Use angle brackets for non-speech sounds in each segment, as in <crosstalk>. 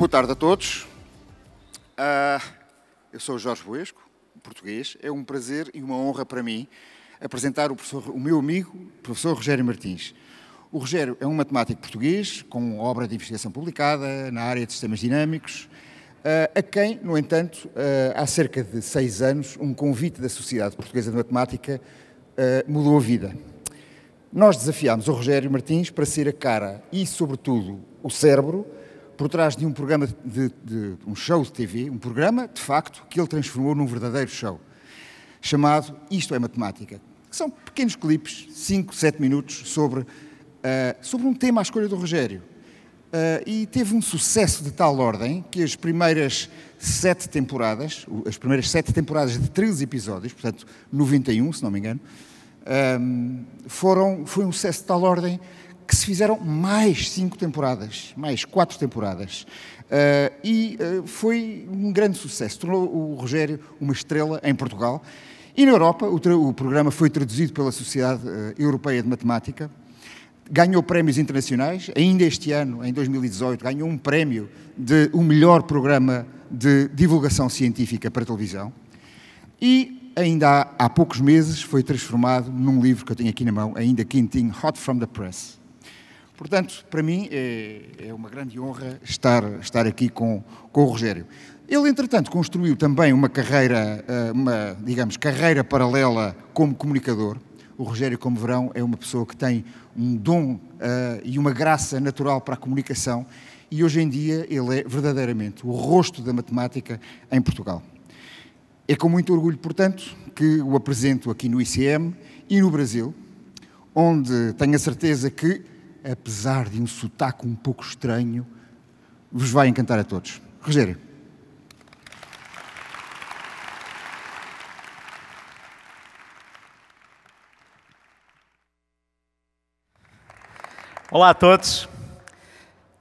Boa tarde a todos. Uh, eu sou o Jorge Boesco, português. É um prazer e uma honra para mim apresentar o, o meu amigo, o professor Rogério Martins. O Rogério é um matemático português, com obra de investigação publicada na área de sistemas dinâmicos, ah, a quem, no entanto, ah, há cerca de seis anos, um convite da Sociedade Portuguesa de Matemática mudou a vida. Nós desafiámos o Rogério Martins para ser a cara e, sobretudo, o cérebro por trás de um programa de, de, um show de TV, um programa, de facto, que ele transformou num verdadeiro show, chamado Isto é Matemática, que são pequenos clipes, 5, 7 minutos, sobre, uh, sobre um tema à escolha do Rogério. Uh, e teve um sucesso de tal ordem que as primeiras sete temporadas, as primeiras sete temporadas de 13 episódios, portanto 91, se não me engano, um, ehm, foram, foi um sucesso de tal ordem que se fizeram mais cinco temporadas, mais quatro temporadas. Uh, e uh, foi um grande sucesso. Tornou o Rogério uma estrela em Portugal. E na Europa, o, o programa foi traduzido pela Sociedade uh, Europeia de Matemática, ganhou prémios internacionais. Ainda este ano, em 2018, ganhou um prémio de o melhor programa de divulgação científica para televisão. E ainda há, há poucos meses foi transformado num livro que eu tenho aqui na mão, ainda quentinho, Hot from the Press Portanto, para mim é, é, uma grande honra estar, estar aqui com, com o Rogério. Ele, entretanto, construiu também uma carreira, eh, uma, digamos, carreira paralela como comunicador. O Rogério, como verão, é uma pessoa que tem um dom uh, e uma graça natural para a comunicação e hoje em dia ele é verdadeiramente o rosto da matemática em Portugal. É com muito orgulho, portanto, que o apresento aqui no ICM e no Brasil, onde tenho a certeza que apesar de um sotaque um pouco estranho, vos vai encantar a todos. Rogério. Olá a todos.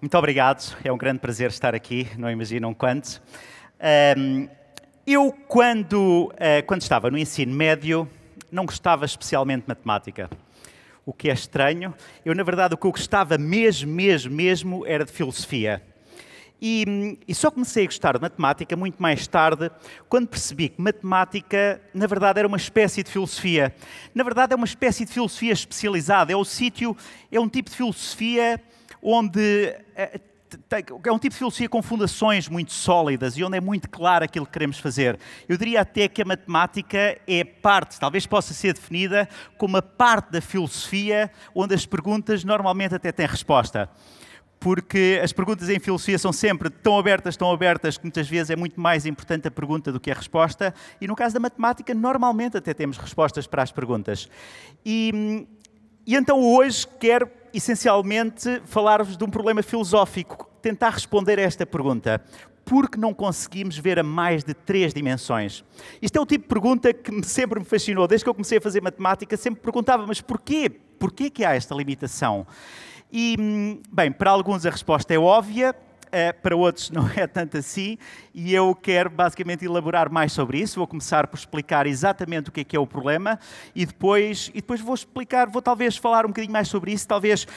Muito obrigado. É um grande prazer estar aqui, não imaginam quanto. eu, quando, ah, quando estava no ensino médio, não gostava especialmente de matemática o que é estranho. Eu, na verdade, o que eu gostava mesmo, mesmo, mesmo era de filosofia. E, e, só comecei a gostar de matemática muito mais tarde, quando percebi que matemática, na verdade, era uma espécie de filosofia. Na verdade, é uma espécie de filosofia especializada. É o sítio, é um tipo de filosofia onde eh, é um tipo de filosofia com fundações muito sólidas e onde é muito claro aquilo que queremos fazer. Eu diria até que a matemática é parte, talvez possa ser definida como a parte da filosofia onde as perguntas normalmente até têm resposta porque as perguntas em filosofia são sempre tão abertas, tão abertas, que muitas vezes é muito mais importante a pergunta do que a resposta. E no caso da matemática, normalmente até temos respostas para as perguntas. E, hum, e então hoje quero essencialmente falar-vos de um problema filosófico, tentar responder a esta pergunta. Por que não conseguimos ver a mais de três dimensões? Isto é o tipo de pergunta que sempre me fascinou. Desde que eu comecei a fazer matemática, sempre perguntava, mas porquê? Porquê que há esta limitação? E, hum, bem, para alguns a resposta é óbvia, é para outros <laughs> não é tanto assim, e eu quero basicamente elaborar mais sobre isso. Vou começar por explicar exatamente o que é que é o problema e depois, e depois vou explicar, vou talvez falar um bocadinho mais sobre isso, talvez.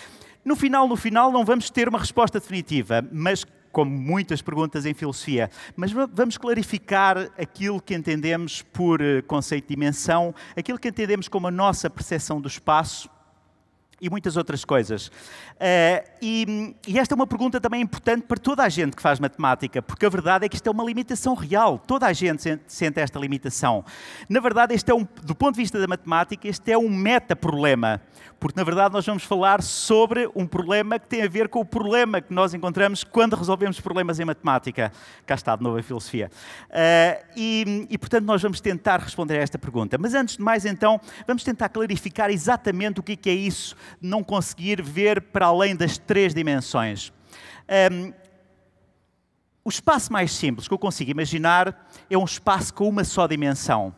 No final, no final, não vamos ter uma resposta definitiva, mas como muitas perguntas em filosofia, mas vamos clarificar aquilo que entendemos por eh, conceito de dimensão, aquilo que entendemos como a nossa percepção do espaço e muitas outras coisas. Uh, e, e, esta é uma pergunta também importante para toda a gente que faz matemática, porque a verdade é que isto é uma limitação real. Toda a gente sente, esta limitação. Na verdade, este é um, do ponto de vista da matemática, este é um meta-problema, porque na verdade nós vamos falar sobre um problema que tem a ver com o problema que nós encontramos quando resolvemos problemas em matemática. Cá está de novo a filosofia. Uh, e, e portanto, nós vamos tentar responder a esta pergunta. Mas antes de mais, então, vamos tentar clarificar exatamente o que é, é isso não conseguir ver para além das três dimensões. Um, o espaço mais simples que eu consigo imaginar é um espaço com uma só dimensão.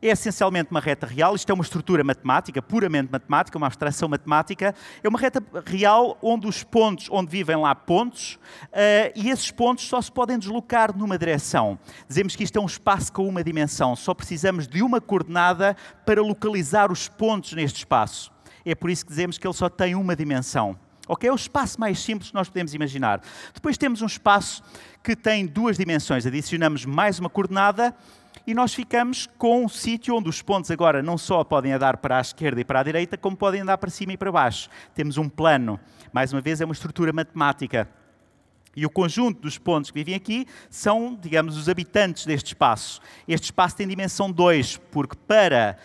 É essencialmente uma reta real, isto é uma estrutura matemática, puramente matemática, uma abstração matemática. É uma reta real onde os pontos, onde vivem lá pontos, uh, e esses pontos só se podem deslocar numa direção. Dizemos que isto é um espaço com uma dimensão, só precisamos de uma coordenada para localizar os pontos neste espaço. É por isso que dizemos que ele só tem uma dimensão. Ok? É o espaço mais simples que nós podemos imaginar. Depois temos um espaço que tem duas dimensões. Adicionamos mais uma coordenada e nós ficamos com um sítio onde os pontos agora não só podem andar para a esquerda e para a direita, como podem andar para cima e para baixo. Temos um plano. Mais uma vez, é uma estrutura matemática. E o conjunto dos pontos que vivem aqui são, digamos, os habitantes deste espaço. Este espaço tem dimensão 2, porque para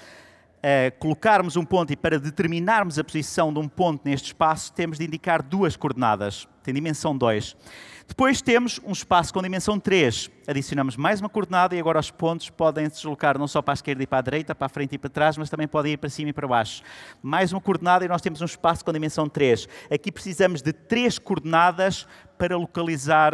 colocarmos um ponto e para determinarmos a posição de um ponto neste espaço, temos de indicar duas coordenadas. Tem dimensão 2. Depois temos um espaço com dimensão 3. Adicionamos mais uma coordenada e agora os pontos podem se deslocar não só para a esquerda e para a direita, para a frente e para trás, mas também podem ir para cima e para baixo. Mais uma coordenada e nós temos um espaço com dimensão 3. Aqui precisamos de três coordenadas para localizar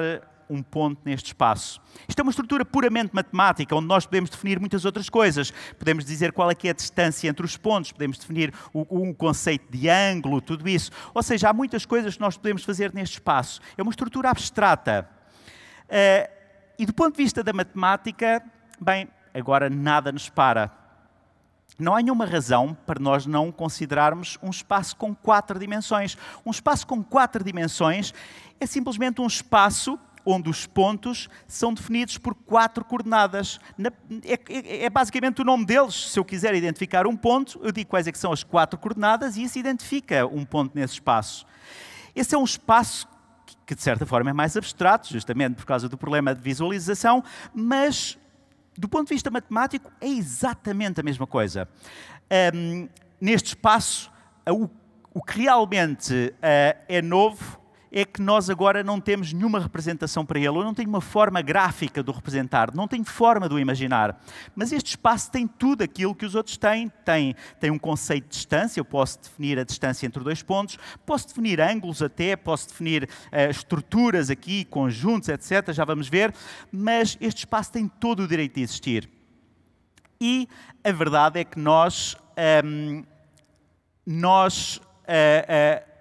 um ponto neste espaço. Isto é uma estrutura puramente matemática, onde nós podemos definir muitas outras coisas. Podemos dizer qual é que é a distância entre os pontos, podemos definir o, um conceito de ângulo, tudo isso. Ou seja, há muitas coisas que nós podemos fazer neste espaço. É uma estrutura abstrata. Uh, e do ponto de vista da matemática, bem, agora nada nos para. Não há nenhuma razão para nós não considerarmos um espaço com quatro dimensões. Um espaço com quatro dimensões é simplesmente um espaço onde os pontos são definidos por quatro coordenadas. É, é, é, basicamente o nome deles. Se eu quiser identificar um ponto, eu digo quais é são as quatro coordenadas e isso identifica um ponto nesse espaço. Esse é um espaço que, de certa forma, é mais abstrato, justamente por causa do problema de visualização, mas, do ponto de vista matemático, é exatamente a mesma coisa. Um, neste espaço, o, que realmente ah, é novo é que nós agora não temos nenhuma representação para ele, ou não tem uma forma gráfica de o representar, não tem forma de o imaginar. Mas este espaço tem tudo aquilo que os outros têm. Tem, tem um conceito de distância, eu posso definir a distância entre dois pontos, posso definir ângulos até, posso definir uh, estruturas aqui, conjuntos, etc. Já vamos ver. Mas este espaço tem todo o direito de existir. E a verdade é que nós. Um, ehm, nós uh, uh,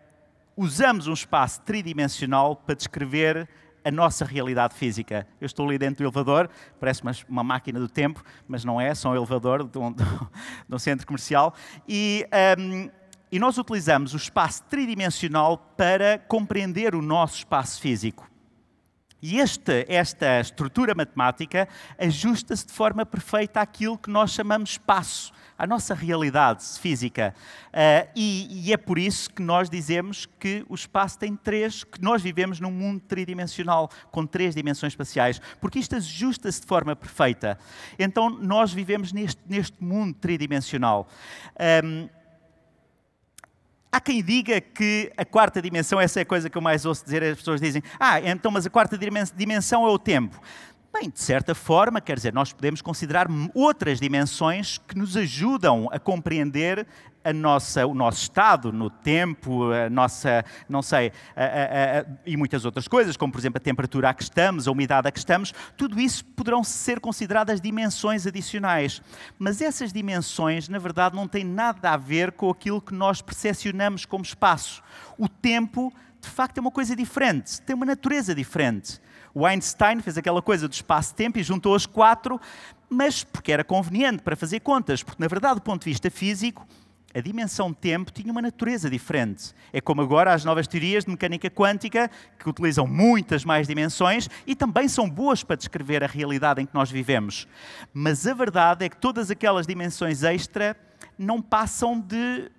usamos um espaço tridimensional para descrever a nossa realidade física. Eu estou ali dentro do elevador, parece uma, uma máquina do tempo, mas não é, só um elevador de um, <laughs> de um centro comercial. E, um, e nós utilizamos o espaço tridimensional para compreender o nosso espaço físico. E este, esta estrutura matemática ajusta-se de forma perfeita àquilo que nós chamamos espaço à nossa realidade física. Uh, e, e, é por isso que nós dizemos que o espaço tem três, que nós vivemos num mundo tridimensional, com três dimensões espaciais, porque isto ajusta-se de forma perfeita. Então, nós vivemos neste, neste mundo tridimensional. Um, ehm, Há quem diga que a quarta dimensão, essa é a coisa que eu mais ouço dizer, as pessoas dizem, ah, então, mas a quarta dimensão é o tempo. Bem, de certa forma, quer dizer, nós podemos considerar outras dimensões que nos ajudam a compreender a nossa, o nosso estado no tempo, a nossa, não sei, a, a, a, e muitas outras coisas, como por exemplo a temperatura a que estamos, a umidade a que estamos, tudo isso poderão ser consideradas dimensões adicionais. Mas essas dimensões, na verdade, não têm nada a ver com aquilo que nós percepcionamos como espaço. O tempo, de facto, é uma coisa diferente, tem uma natureza diferente. O Einstein fez aquela coisa do espaço-tempo e juntou as quatro, mas porque era conveniente para fazer contas, porque na verdade, do ponto de vista físico, a dimensão tempo tinha uma natureza diferente. É como agora as novas teorias de mecânica quântica, que utilizam muitas mais dimensões e também são boas para descrever a realidade em que nós vivemos. Mas a verdade é que todas aquelas dimensões extra não passam de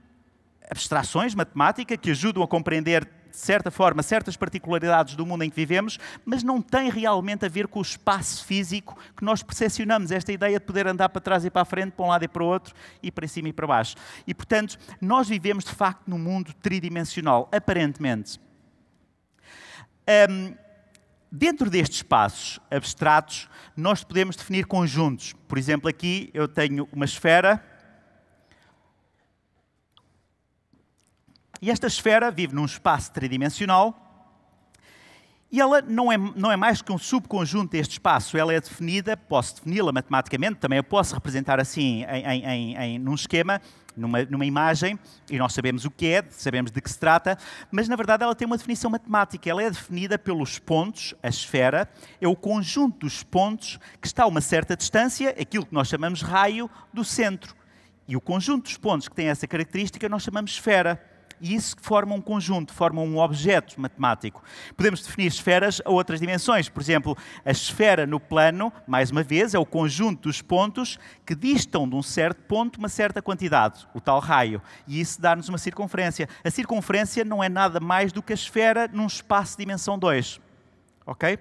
abstrações, matemática, que ajudam a compreender de certa forma, certas particularidades do mundo em que vivemos, mas não tem realmente a ver com o espaço físico que nós percepcionamos, esta ideia de poder andar para trás e para a frente, para um lado e para o outro, e para cima e para baixo. E, portanto, nós vivemos, de facto, num mundo tridimensional, aparentemente. Um, dentro destes espaços abstratos, nós podemos definir conjuntos. Por exemplo, aqui eu tenho uma esfera E esta esfera vive num espaço tridimensional e ela não é, não é mais que um subconjunto deste espaço. Ela é definida, posso defini-la matematicamente, também eu posso representar assim em, em, em, num esquema, numa, numa imagem, e nós sabemos o que é, sabemos de que se trata, mas na verdade ela tem uma definição matemática. Ela é definida pelos pontos, a esfera, é o conjunto dos pontos que está a uma certa distância, aquilo que nós chamamos raio, do centro. E o conjunto dos pontos que tem essa característica nós chamamos esfera. E isso forma um conjunto, forma um objeto matemático. Podemos definir esferas a outras dimensões. Por exemplo, a esfera no plano, mais uma vez, é o conjunto dos pontos que distam de um certo ponto uma certa quantidade, o tal raio. E isso dá-nos uma circunferência. A circunferência não é nada mais do que a esfera num espaço de dimensão 2. Ok?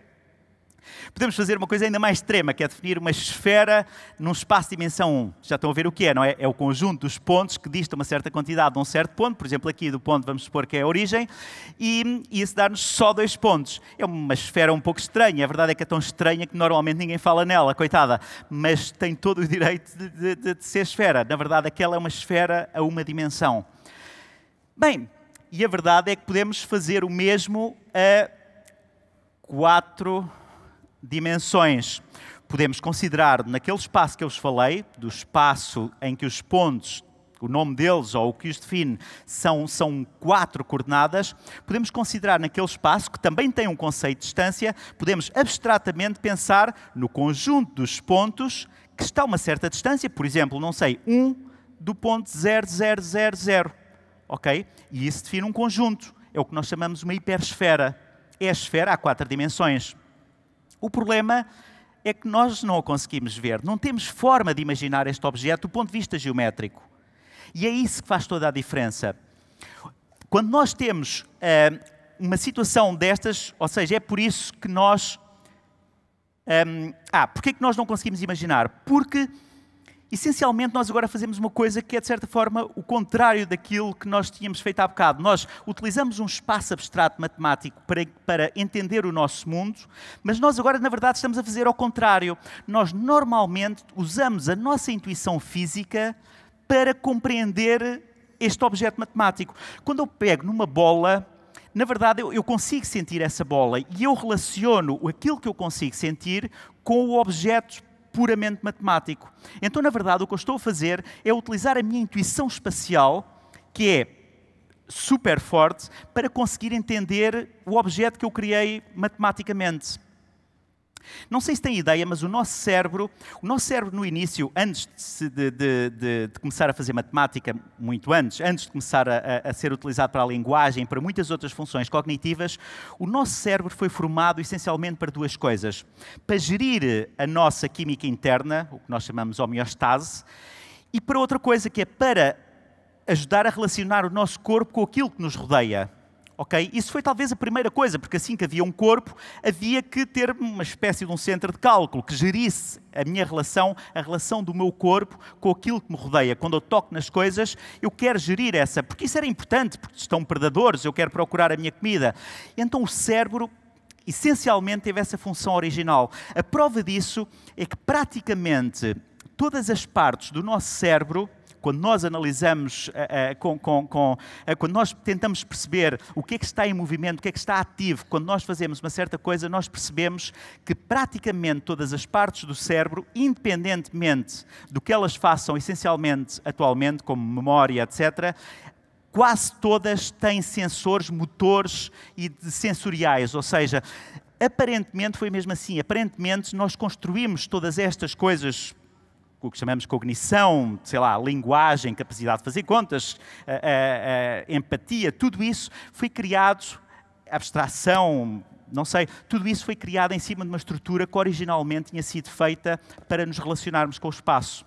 Podemos fazer uma coisa ainda mais extrema, que é definir uma esfera num espaço de dimensão 1. Já estão a ver o que é, não é? É o conjunto dos pontos que dista uma certa quantidade de um certo ponto, por exemplo, aqui do ponto vamos supor que é a origem, e, isso dá-nos só dois pontos. É uma esfera um pouco estranha, a verdade é que é tão estranha que normalmente ninguém fala nela, coitada, mas tem todo o direito de, de, de, de ser esfera. Na verdade, aquela é uma esfera a uma dimensão. Bem, e a verdade é que podemos fazer o mesmo a quatro dimensões. Podemos considerar, naquele espaço que eu vos falei, do espaço em que os pontos, o nome deles ou o que os define, são, são quatro coordenadas, podemos considerar naquele espaço, que também tem um conceito de distância, podemos abstratamente pensar no conjunto dos pontos que está a uma certa distância, por exemplo, não sei, 1 um do ponto 0000, ok? E isso define um conjunto, é o que nós chamamos uma hipersfera. É a esfera a quatro dimensões. O problema é que nós não o conseguimos ver, não temos forma de imaginar este objeto do ponto de vista geométrico. E é isso que faz toda a diferença. Quando nós temos uh, uma situação destas, ou seja, é por isso que nós. Um, eh, ah, porquê é que nós não conseguimos imaginar? Porque essencialmente nós agora fazemos uma coisa que é, de certa forma, o contrário daquilo que nós tínhamos feito há bocado. Nós utilizamos um espaço abstrato matemático para, para entender o nosso mundo, mas nós agora, na verdade, estamos a fazer ao contrário. Nós normalmente usamos a nossa intuição física para compreender este objeto matemático. Quando eu pego numa bola, na verdade, eu, consigo sentir essa bola e eu relaciono aquilo que eu consigo sentir com o objeto puramente matemático. Então, na verdade, o que eu estou a fazer é utilizar a minha intuição espacial, que é super forte para conseguir entender o objeto que eu criei matematicamente. Não sei se têm ideia, mas o nosso cérebro, o nosso cérebro no início, antes de, de, de, de começar a fazer matemática, muito antes, antes de começar a, a, ser utilizado para a linguagem, para muitas outras funções cognitivas, o nosso cérebro foi formado essencialmente para duas coisas. Para gerir a nossa química interna, o que nós chamamos homeostase, e para outra coisa que é para ajudar a relacionar o nosso corpo com aquilo que nos rodeia. Ok? Isso foi talvez a primeira coisa, porque assim que havia um corpo, havia que ter uma espécie de um centro de cálculo que gerisse a minha relação, a relação do meu corpo com aquilo que me rodeia. Quando eu toco nas coisas, eu quero gerir essa, porque isso era importante, porque estão predadores, eu quero procurar a minha comida. então o cérebro essencialmente teve essa função original. A prova disso é que praticamente todas as partes do nosso cérebro quando nós analisamos, eh, eh, com, com, com, eh, quando nós tentamos perceber o que é que está em movimento, o que é que está ativo, quando nós fazemos uma certa coisa, nós percebemos que praticamente todas as partes do cérebro, independentemente do que elas façam essencialmente atualmente, como memória, etc., quase todas têm sensores motores e sensoriais, ou seja, aparentemente foi mesmo assim. Aparentemente, nós construímos todas estas coisas o que chamamos de cognição, sei lá, linguagem, capacidade de fazer contas, eh, eh, eh, empatia, tudo isso foi criado, abstração, não sei, tudo isso foi criado em cima de uma estrutura que originalmente tinha sido feita para nos relacionarmos com o espaço.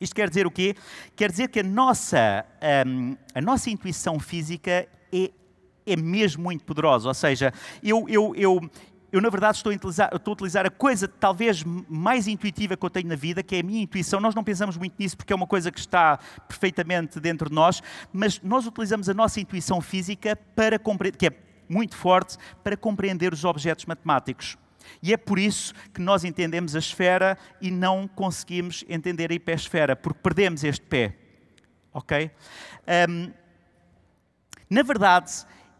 Isto quer dizer o quê? Quer dizer que a nossa, ehm, a nossa intuição física é, é mesmo muito poderosa. Ou seja, eu, eu, eu, eu na verdade estou a, utilizar, estou a utilizar a coisa talvez mais intuitiva que eu tenho na vida, que é a minha intuição. Nós não pensamos muito nisso porque é uma coisa que está perfeitamente dentro de nós, mas nós utilizamos a nossa intuição física para compreender, que é muito forte, para compreender os objetos matemáticos. E é por isso que nós entendemos a esfera e não conseguimos entender a hipersfera, porque perdemos este pé. Ok? Um, na verdade,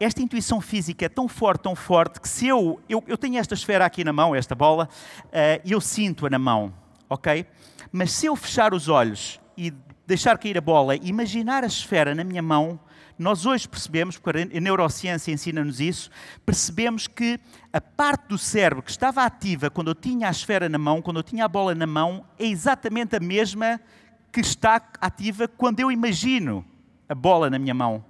esta intuição física é tão forte, tão forte, que se eu, eu, eu tenho esta esfera aqui na mão, esta bola, eh, e uh, eu sinto-a na mão, ok? Mas se eu fechar os olhos e deixar cair a bola e imaginar a esfera na minha mão, nós hoje percebemos, porque a neurociência ensina-nos isso, percebemos que a parte do cérebro que estava ativa quando eu tinha a esfera na mão, quando eu tinha a bola na mão, é exatamente a mesma que está ativa quando eu imagino a bola na minha mão.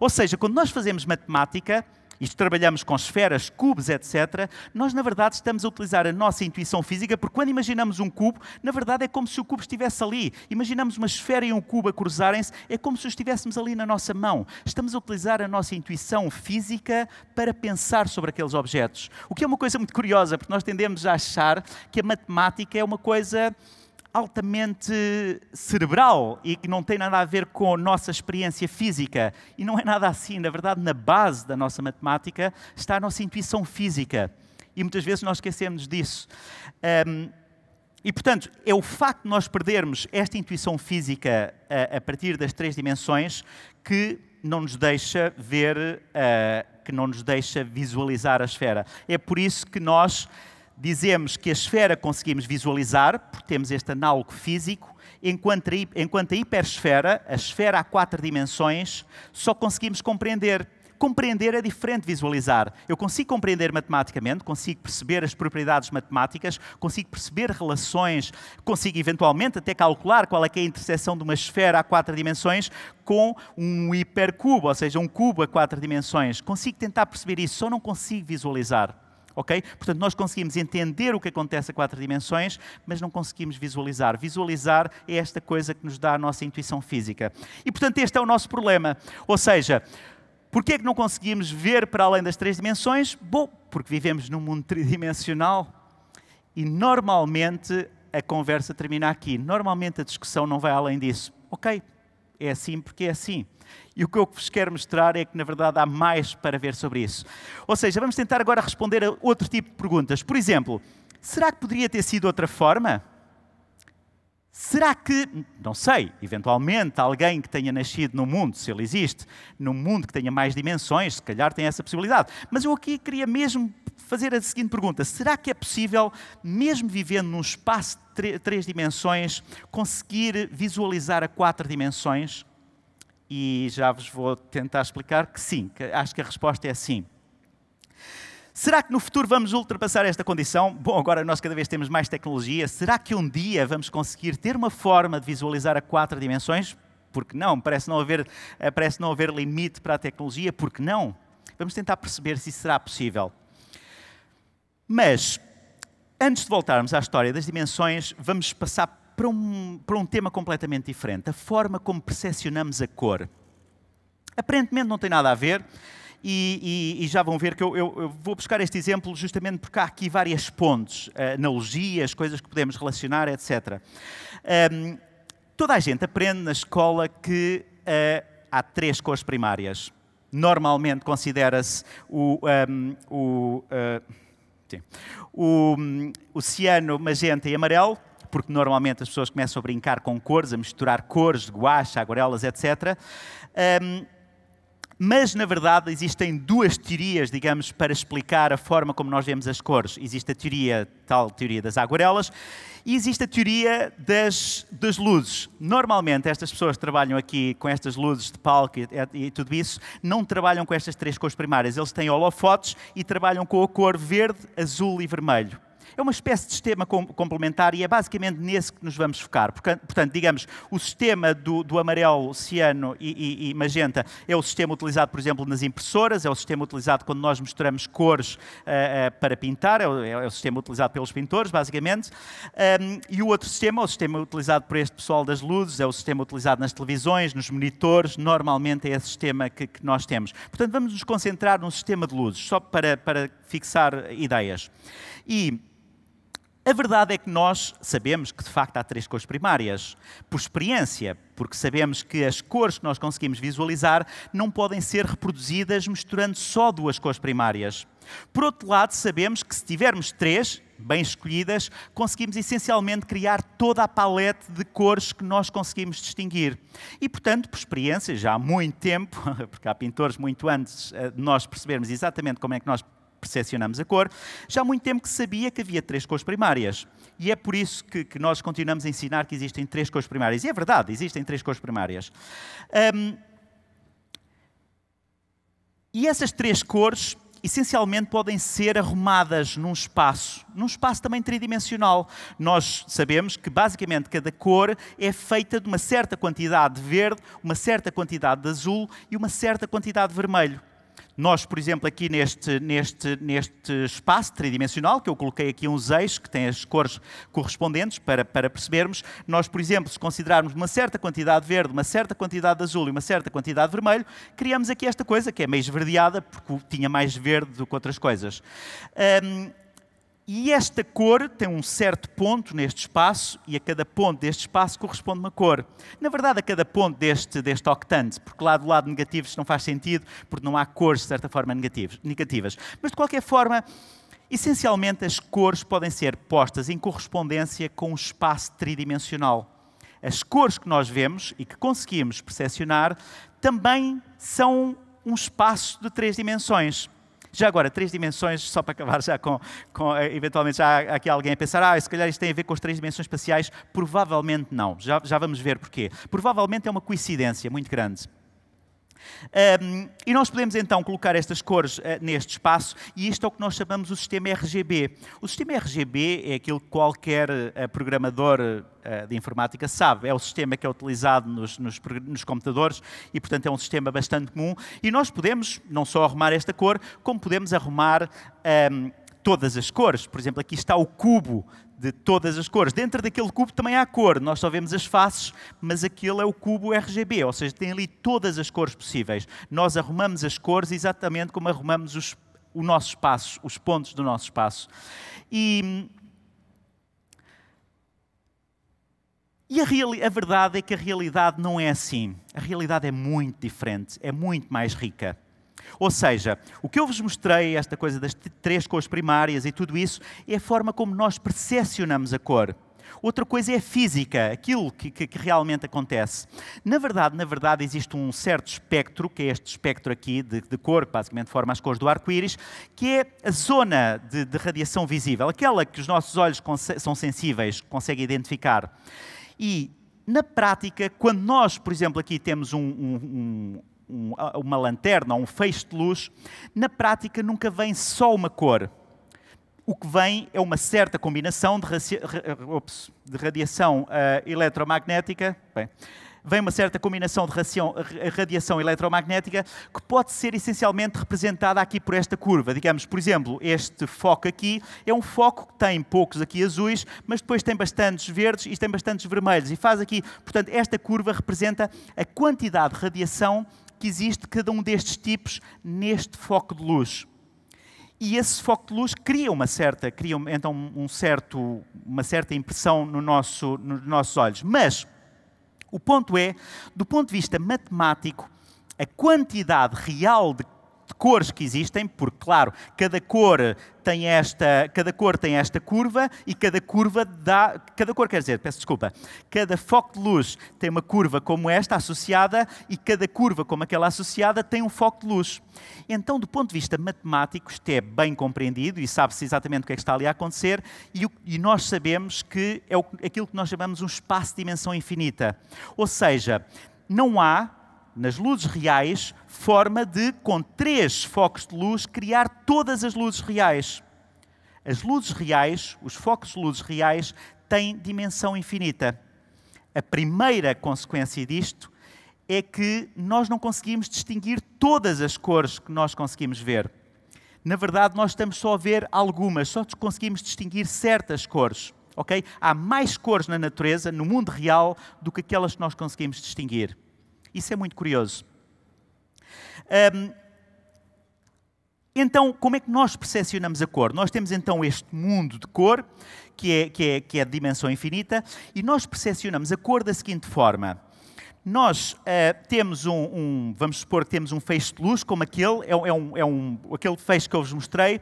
Ou seja, quando nós fazemos matemática e trabalhamos com esferas, cubos, etc., nós, na verdade, estamos a utilizar a nossa intuição física, porque quando imaginamos um cubo, na verdade é como se o cubo estivesse ali. Imaginamos uma esfera e um cubo a cruzarem-se, é como se os estivéssemos ali na nossa mão. Estamos a utilizar a nossa intuição física para pensar sobre aqueles objetos. O que é uma coisa muito curiosa, porque nós tendemos a achar que a matemática é uma coisa altamente cerebral e que não tem nada a ver com a nossa experiência física. E não é nada assim. Na verdade, na base da nossa matemática está a nossa intuição física. E muitas vezes nós esquecemos disso. Um, e, portanto, é o facto de nós perdermos esta intuição física a, a partir das três dimensões que não nos deixa ver, uh, que não nos deixa visualizar a esfera. É por isso que nós dizemos que a esfera conseguimos visualizar, porque temos este análogo físico, enquanto a, a hipersfera, a esfera a quatro dimensões, só conseguimos compreender. Compreender é diferente de visualizar. Eu consigo compreender matematicamente, consigo perceber as propriedades matemáticas, consigo perceber relações, consigo eventualmente até calcular qual é, é a interseção de uma esfera a quatro dimensões com um hipercubo, ou seja, um cubo a quatro dimensões. Consigo tentar perceber isso, só não consigo visualizar. Ok? Portanto, nós conseguimos entender o que acontece a quatro dimensões, mas não conseguimos visualizar. Visualizar é esta coisa que nos dá a nossa intuição física. E, portanto, este é o nosso problema. Ou seja, porquê é que não conseguimos ver para além das três dimensões? Bom, porque vivemos num mundo tridimensional e normalmente a conversa termina aqui. Normalmente a discussão não vai além disso. Ok, é assim porque é assim. E o que eu vos quero mostrar é que, na verdade, há mais para ver sobre isso. Ou seja, vamos tentar agora responder a outro tipo de perguntas. Por exemplo, será que poderia ter sido outra forma? Será que, não sei, eventualmente alguém que tenha nascido no mundo, se ele existe, num mundo que tenha mais dimensões, se calhar tem essa possibilidade. Mas eu aqui queria mesmo fazer a seguinte pergunta: será que é possível, mesmo vivendo num espaço de três dimensões, conseguir visualizar a quatro dimensões? E já vos vou tentar explicar que sim, que acho que a resposta é sim. Será que no futuro vamos ultrapassar esta condição? Bom, agora nós cada vez temos mais tecnologia. Será que um dia vamos conseguir ter uma forma de visualizar a quatro dimensões? Porque não? Parece não haver, eh, parece não haver limite para a tecnologia. Porque não? Vamos tentar perceber se isso será possível. Mas, antes de voltarmos à história das dimensões, vamos passar para um, para um tema completamente diferente. A forma como percepcionamos a cor. Aparentemente não tem nada a ver. E, e, e, já vão ver que eu, eu, eu, vou buscar este exemplo justamente porque há aqui várias pontes, eh, analogias, coisas que podemos relacionar, etc. Um, toda a gente aprende na escola que uh, há três cores primárias. Normalmente considera-se o, um, o, uh, o, o ciano, magenta e amarelo, porque normalmente as pessoas começam a brincar com cores, a misturar cores, guache, aguarelas, etc. Um, mas, na verdade, existem duas teorias, digamos, para explicar a forma como nós vemos as cores. Existe a teoria, tal teoria das aguarelas, e existe a teoria das, das luzes. Normalmente, estas pessoas que trabalham aqui com estas luzes de palco e, e, e tudo isso, não trabalham com estas três cores primárias. Eles têm holofotes e trabalham com a cor verde, azul e vermelho é uma espécie de sistema complementar e é basicamente nesse que nos vamos focar. Portanto, digamos, o sistema do, do amarelo, ciano e, e, e, magenta é o sistema utilizado, por exemplo, nas impressoras, é o sistema utilizado quando nós misturamos cores uh, uh, para pintar, é, é o, é o, sistema utilizado pelos pintores, basicamente. Um, e o outro sistema é o sistema utilizado por este pessoal das luzes, é o sistema utilizado nas televisões, nos monitores, normalmente é esse sistema que, que nós temos. Portanto, vamos nos concentrar num sistema de luzes, só para, para fixar ideias. E a verdade é que nós sabemos que de facto há três cores primárias, por experiência, porque sabemos que as cores que nós conseguimos visualizar não podem ser reproduzidas misturando só duas cores primárias. Por outro lado, sabemos que se tivermos três, bem escolhidas, conseguimos essencialmente criar toda a paleta de cores que nós conseguimos distinguir. E, portanto, por experiência, já há muito tempo, <laughs> porque há pintores muito antes eh, de nós percebermos exatamente como é que nós percepcionamos a cor, já há muito tempo que sabia que havia três cores primárias. E é por isso que, que nós continuamos a ensinar que existem três cores primárias. E é verdade, existem três cores primárias. Um, e essas três cores essencialmente podem ser arrumadas num espaço, num espaço também tridimensional. Nós sabemos que basicamente cada cor é feita de uma certa quantidade de verde, uma certa quantidade de azul e uma certa quantidade de vermelho nós, por exemplo, aqui neste, neste, neste espaço tridimensional, que eu coloquei aqui uns eixos que têm as cores correspondentes para, para percebermos, nós, por exemplo, se considerarmos uma certa quantidade verde, uma certa quantidade azul e uma certa quantidade vermelho, criamos aqui esta coisa que é meio esverdeada, porque tinha mais verde do que outras coisas. Um, e esta cor tem um certo ponto neste espaço, e a cada ponto deste espaço corresponde uma cor. Na verdade, a cada ponto deste, deste octante, porque lá do lado negativo isto não faz sentido, porque não há cores, de certa forma, negativas. Mas, de qualquer forma, essencialmente as cores podem ser postas em correspondência com o espaço tridimensional. As cores que nós vemos e que conseguimos percepcionar também são um espaço de três dimensões. Já agora, três dimensões, só para acabar já com, com eh, eventualmente já há aqui alguém a pensar, ah, se calhar isto tem a ver com as três dimensões espaciais. Provavelmente não. Já, já vamos ver porquê. Provavelmente é uma coincidência muito grande. Um, e nós podemos então colocar estas cores uh, neste espaço, e isto é o que nós chamamos o sistema RGB. O sistema RGB é aquilo que qualquer uh, programador uh, de informática sabe, é o sistema que é utilizado nos, nos, nos, computadores e, portanto, é um sistema bastante comum. E nós podemos não só arrumar esta cor, como podemos arrumar um, todas as cores. Por exemplo, aqui está o cubo de todas as cores. Dentro daquele cubo também há cor, nós só vemos as faces, mas aquele é o cubo RGB, ou seja, tem ali todas as cores possíveis. Nós arrumamos as cores exatamente como arrumamos os, o nosso espaço, os pontos do nosso espaço. E, e a, real, a verdade é que a realidade não é assim. A realidade é muito diferente, é muito mais rica. Ou seja, o que eu vos mostrei, esta coisa das três cores primárias e tudo isso, é a forma como nós percepcionamos a cor. Outra coisa é a física, aquilo que, que, que, realmente acontece. Na verdade, na verdade, existe um certo espectro, que é este espectro aqui de, de cor, que basicamente forma as cores do arco-íris, que é a zona de, de, radiação visível, aquela que os nossos olhos são sensíveis, conseguem identificar. E, na prática, quando nós, por exemplo, aqui temos um, um, um um, uma lanterna ou um feixe de luz, na prática nunca vem só uma cor. O que vem é uma certa combinação de, eh, de radiação uh, eletromagnética. Bem, vem uma certa combinação de racião, radiação eletromagnética que pode ser essencialmente representada aqui por esta curva. Digamos, por exemplo, este foco aqui é um foco que tem poucos aqui azuis, mas depois tem bastantes verdes e tem bastantes vermelhos. E faz aqui, portanto, esta curva representa a quantidade de radiação que existe cada um destes tipos neste foco de luz. E esse foco de luz cria uma certa, cria então um certo, uma certa impressão no nosso, nos nossos olhos. Mas o ponto é, do ponto de vista matemático, a quantidade real de de cores que existem, porque, claro, cada cor tem esta, cada cor tem esta curva e cada curva dá. Cada cor, quer dizer, peço desculpa, cada foco de luz tem uma curva como esta associada e cada curva como aquela associada tem um foco de luz. Então, do ponto de vista matemático, isto é bem compreendido e sabe-se exatamente o que é que está ali a acontecer e, e nós sabemos que é aquilo que nós chamamos um espaço de dimensão infinita. Ou seja, não há nas luzes reais, forma de, com três focos de luz, criar todas as luzes reais. As luzes reais, os focos de luzes reais, têm dimensão infinita. A primeira consequência disto é que nós não conseguimos distinguir todas as cores que nós conseguimos ver. Na verdade, nós estamos só a ver algumas, só conseguimos distinguir certas cores. Okay? Há mais cores na natureza, no mundo real, do que aquelas que nós conseguimos distinguir. Isso é muito curioso. Um, então, como é que nós percepcionamos a cor? Nós temos então este mundo de cor, que é, que é, que é de dimensão infinita, e nós percepcionamos a cor da seguinte forma. Nós uh, temos um, um, vamos supor que temos um feixe de luz, como aquele, é, é, um, é um, aquele feixe que eu vos mostrei,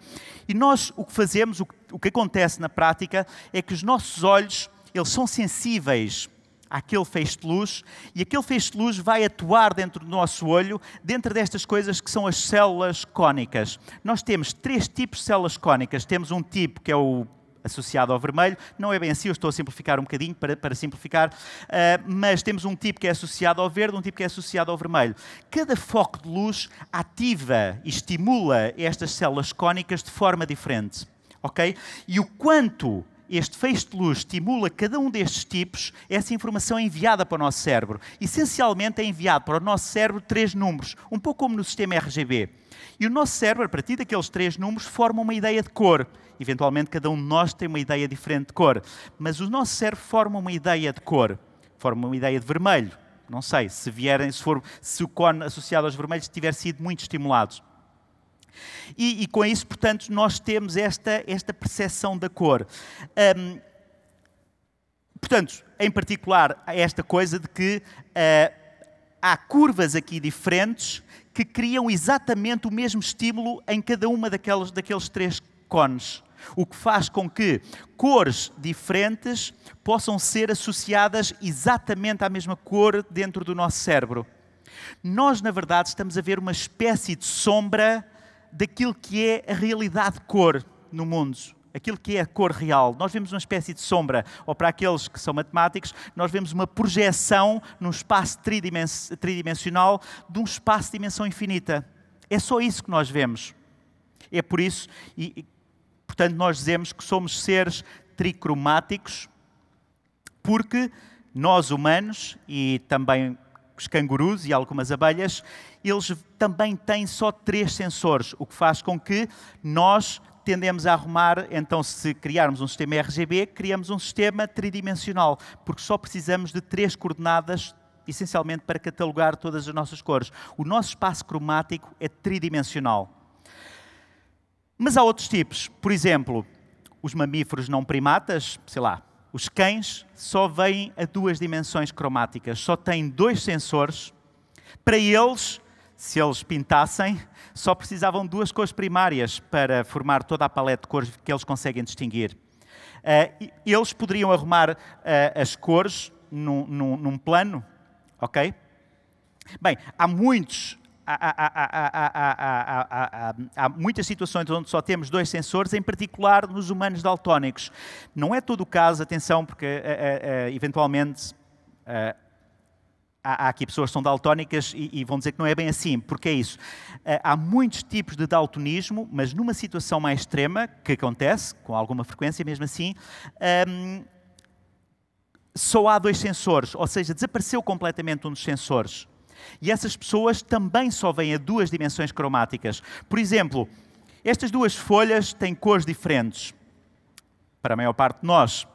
e nós o que fazemos, o que, o que acontece na prática, é que os nossos olhos, eles são sensíveis aquele feixe de luz, e aquele feixe de luz vai atuar dentro do nosso olho, dentro destas coisas que são as células cónicas. Nós temos três tipos de células cónicas. Temos um tipo que é o associado ao vermelho. Não é bem assim, eu estou a simplificar um bocadinho para, para simplificar, uh, mas temos um tipo que é associado ao verde, um tipo que é associado ao vermelho. Cada foco de luz ativa e estimula estas células cónicas de forma diferente. ok? E o quanto este feixe de luz estimula cada um destes tipos, essa informação é enviada para o nosso cérebro. Essencialmente é enviado para o nosso cérebro três números, um pouco como no sistema RGB. E o nosso cérebro, a partir daqueles três números, forma uma ideia de cor. Eventualmente, cada um de nós tem uma ideia diferente de cor. Mas o nosso cérebro forma uma ideia de cor. Forma uma ideia de vermelho. Não sei, se vierem, se, for, se o cone associado aos vermelhos tiver sido muito estimulado. E, e, com isso, portanto, nós temos esta, esta percepção da cor. Um, portanto, em particular, esta coisa de que uh, há curvas aqui diferentes que criam exatamente o mesmo estímulo em cada uma daquelas daqueles três cones. O que faz com que cores diferentes possam ser associadas exatamente à mesma cor dentro do nosso cérebro. Nós, na verdade, estamos a ver uma espécie de sombra daquilo que é a realidade cor no mundo aquilo que é a cor real. Nós vemos uma espécie de sombra, ou para aqueles que são matemáticos, nós vemos uma projeção num espaço tridimensional de um espaço de dimensão infinita. É só isso que nós vemos. É por isso, e, portanto, nós dizemos que somos seres tricromáticos, porque nós humanos e também os cangurus e algumas abelhas, eles também têm só três sensores, o que faz com que nós tendemos a arrumar, então, se criarmos um sistema RGB, criamos um sistema tridimensional, porque só precisamos de três coordenadas, essencialmente para catalogar todas as nossas cores. O nosso espaço cromático é tridimensional. Mas há outros tipos. Por exemplo, os mamíferos não primatas, sei lá, os cães só veem a duas dimensões cromáticas, só têm dois sensores. Para eles, se eles pintassem, só precisavam duas cores primárias para formar toda a paleta de cores que eles conseguem distinguir. Eh, eles poderiam arrumar eh, as cores num, num plano, ok? Bem, há muitos há, muitas situações onde só temos dois sensores, em particular nos humanos daltónicos. Não é todo o caso, atenção, porque eventualmente há, aqui pessoas que são daltónicas e, vão dizer que não é bem assim, porque é isso. Há muitos tipos de daltonismo, mas numa situação mais extrema, que acontece com alguma frequência mesmo assim, só há dois sensores, ou seja, desapareceu completamente um dos sensores. E essas pessoas também só vêm a duas dimensões cromáticas. Por exemplo, estas duas folhas têm cores diferentes, para a maior parte de nós.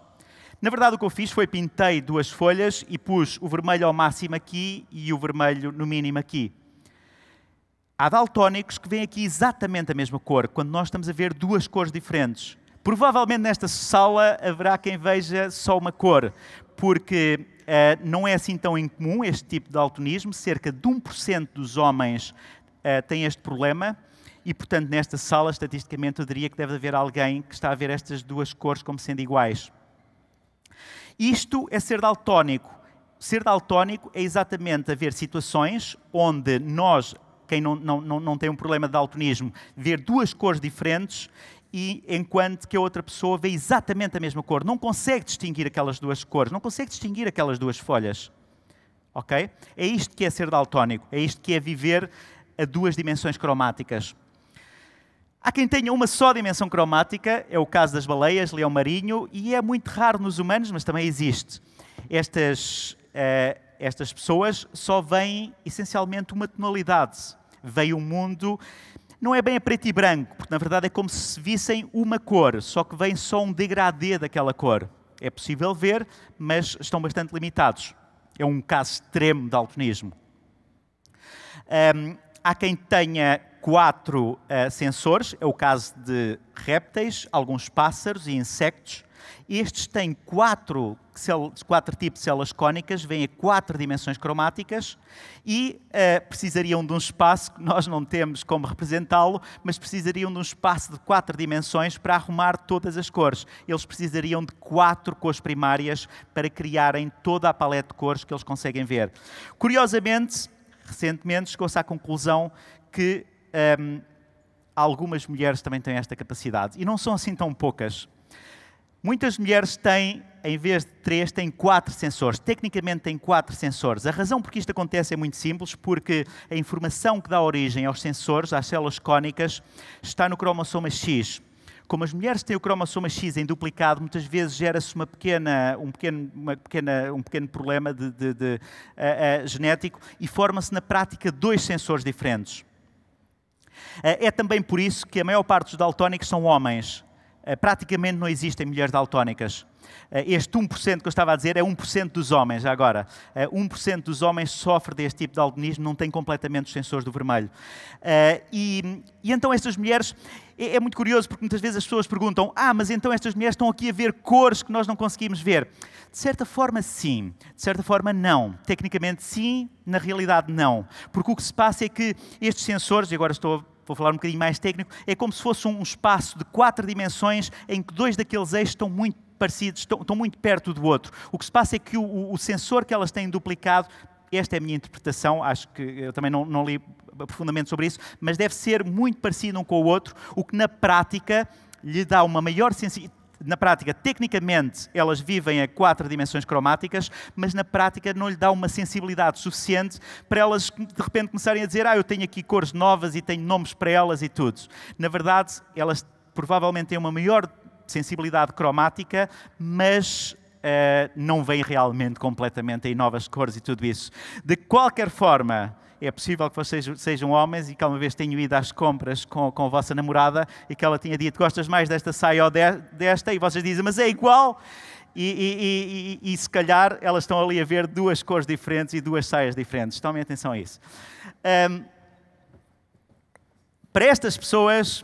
Na verdade, o que eu fiz foi pintei duas folhas e pus o vermelho ao máximo aqui e o vermelho no mínimo aqui. Há daltónicos que vêm aqui exatamente a mesma cor, quando nós estamos a ver duas cores diferentes. Provavelmente nesta sala haverá quem veja só uma cor, porque eh, não é assim tão incomum este tipo de daltonismo. cerca de 1% dos homens eh, têm este problema. E, portanto, nesta sala, estatisticamente, eu diria que deve haver alguém que está a ver estas duas cores como sendo iguais. Isto é ser daltónico. Ser daltónico é exatamente haver situações onde nós, quem não, não, não, não tem um problema de daltonismo, ver duas cores diferentes e enquanto que a outra pessoa vê exatamente a mesma cor. Não consegue distinguir aquelas duas cores, não consegue distinguir aquelas duas folhas. Ok? É isto que é ser daltónico, é isto que é viver a duas dimensões cromáticas. Há quem tenha uma só dimensão cromática, é o caso das baleias, leão marinho, e é muito raro nos humanos, mas também existe. Estas, uh, estas pessoas só veem essencialmente uma tonalidade. Veem o um mundo não é bem a preto e branco, porque na verdade é como se vissem uma cor, só que vem só um degradê daquela cor. É possível ver, mas estão bastante limitados. É um caso extremo de altonismo. Um, há quem tenha quatro uh, sensores, é o caso de répteis, alguns pássaros e insectos. Estes têm quatro, quatro tipos de células cónicas, vêm a quatro dimensões cromáticas e uh, precisariam de um espaço, que nós não temos como representá-lo, mas precisariam de um espaço de quatro dimensões para arrumar todas as cores. Eles precisariam de quatro cores primárias para criarem toda a paleta de cores que eles conseguem ver. Curiosamente, recentemente chegou-se à conclusão que um, ehm, algumas mulheres também têm esta capacidade. E não são assim tão poucas. Muitas mulheres têm, em vez de três, têm quatro sensores. Tecnicamente têm quatro sensores. A razão por que isto acontece é muito simples, porque a informação que dá origem aos sensores, às células cónicas, está no cromossoma X. Como as mulheres têm o cromossoma X em duplicado, muitas vezes gera-se uma pequena, um, pequeno, uma pequena, um pequeno problema de, de, de, uh, uh, genético e forma-se na prática dois sensores diferentes. Uh, é também por isso que a maior parte dos daltónicos são homens eh, praticamente não existem mulheres daltónicas. Eh, este 1% que eu estava a dizer é 1% dos homens, agora. 1% eh, dos homens sofre deste tipo de daltonismo não tem completamente os sensores do vermelho. E, e então estas mulheres, é, é muito curioso porque muitas vezes as pessoas perguntam: Ah, mas então estas mulheres estão aqui a ver cores que nós não conseguimos ver? De certa forma, sim. De certa forma, não. Tecnicamente, sim. Na realidade, não. Porque o que se passa é que estes sensores, e agora estou vou falar um bocadinho mais técnico, é como se fosse um espaço de quatro dimensões em que dois daqueles eixos estão muito parecidos, estão, estão muito perto do outro. O que se passa é que o, o sensor que elas têm duplicado esta é a minha interpretação, acho que eu também não, não, li profundamente sobre isso, mas deve ser muito parecido um com o outro, o que na prática lhe dá uma maior sensibilidade na prática, tecnicamente, elas vivem a quatro dimensões cromáticas, mas na prática não lhe dá uma sensibilidade suficiente para elas de repente começarem a dizer: Ah, eu tenho aqui cores novas e tenho nomes para elas e tudo. Na verdade, elas provavelmente têm uma maior sensibilidade cromática, mas uh, não vêm realmente completamente em novas cores e tudo isso. De qualquer forma é possível que vocês sejam homens e que uma vez tenham ido às compras com, com a vossa namorada e que ela tinha dito, gostas mais desta saia ou desta? E vocês dizem, mas é igual. E, e, e, e, se calhar elas estão ali a ver duas cores diferentes e duas saias diferentes. Tomem atenção a isso. Um, para estas pessoas,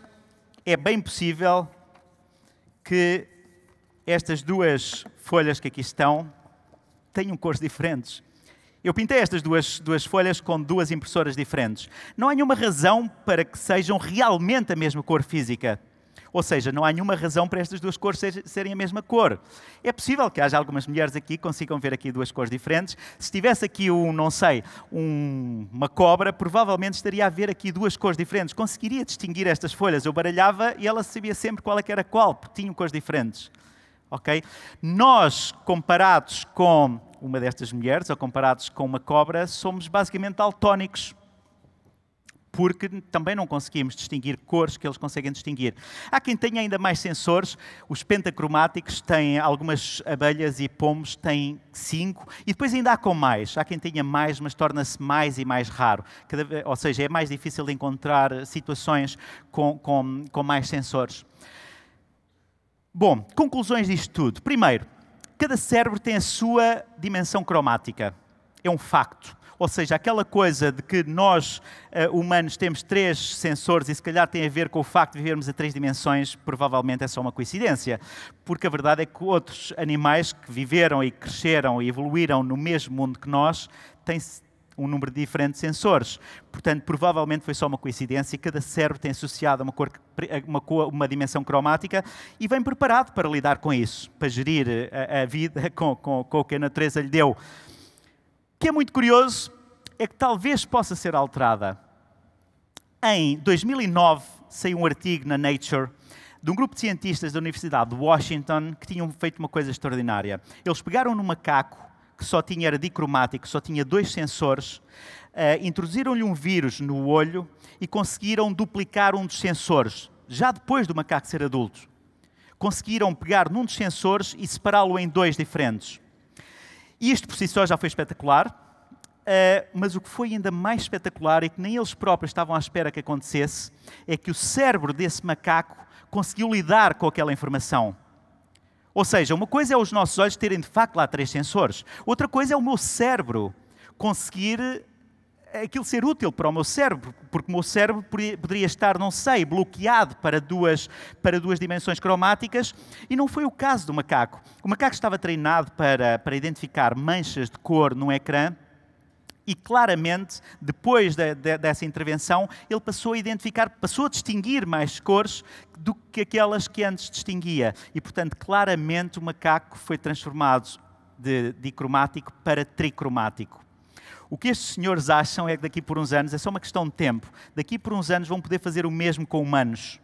é bem possível que estas duas folhas que aqui estão tenham cores diferentes. Eu pintei estas duas, duas folhas com duas impressoras diferentes. Não há nenhuma razão para que sejam realmente a mesma cor física. Ou seja, não há nenhuma razão para estas duas cores serem a mesma cor. É possível que haja algumas mulheres aqui que consigam ver aqui duas cores diferentes. Se tivesse aqui um, não sei, um, uma cobra, provavelmente estaria a ver aqui duas cores diferentes. Conseguiria distinguir estas folhas. Eu baralhava e ela sabia sempre qual é que era qual, porque tinham cores diferentes. Ok? Nós, comparados com uma destas mulheres, ou comparados com uma cobra, somos basicamente altónicos Porque também não conseguimos distinguir cores que eles conseguem distinguir. Há quem tenha ainda mais sensores, os pentacromáticos têm algumas abelhas e pomos têm cinco, e depois ainda há com mais. Há quem tenha mais, mas torna-se mais e mais raro. Vez, ou seja, é mais difícil encontrar situações com, com, com mais sensores. Bom, conclusões disto tudo. Primeiro, Cada cérebro tem a sua dimensão cromática. É um facto. Ou seja, aquela coisa de que nós, eh, humanos, temos três sensores e se calhar tem a ver com o facto de vivermos a três dimensões, provavelmente é só uma coincidência. Porque a verdade é que outros animais que viveram e cresceram e evoluíram no mesmo mundo que nós têm um número diferente de sensores. Portanto, provavelmente foi só uma coincidência. Cada cérebro tem associado uma, cor, eh, uma, cor, uma dimensão cromática e vem preparado para lidar com isso, para gerir eh, a, a vida <laughs> com, com, com o que a natureza lhe deu. O que é muito curioso é que talvez possa ser alterada. Em 2009, saiu um artigo na Nature de um grupo de cientistas da Universidade de Washington que tinham feito uma coisa extraordinária. Eles pegaram no macaco que só tinha, era dicromático, só tinha dois sensores, uh, introduziram-lhe um vírus no olho e conseguiram duplicar um dos sensores, já depois do macaco ser adulto. Conseguiram pegar num dos sensores e separá-lo em dois diferentes. Isto por si só já foi espetacular, Uh, mas o que foi ainda mais espetacular e que nem eles próprios estavam à espera que acontecesse é que o cérebro desse macaco conseguiu lidar com aquela informação. Ou seja, uma coisa é os nossos olhos terem de facto lá três sensores, outra coisa é o meu cérebro conseguir eh, aquilo ser útil para o meu cérebro, porque o meu cérebro poderia estar, não sei, bloqueado para duas, para duas dimensões cromáticas, e não foi o caso do macaco. O macaco estava treinado para, para identificar manchas de cor num ecrã, e claramente, depois de, de, dessa intervenção, ele passou a identificar, passou a distinguir mais cores do que aquelas que antes distinguia. E, portanto, claramente o macaco foi transformado de dicromático para tricromático. O que estes senhores acham é que daqui por uns anos, é só uma questão de tempo, daqui por uns anos vão poder fazer o mesmo com humanos.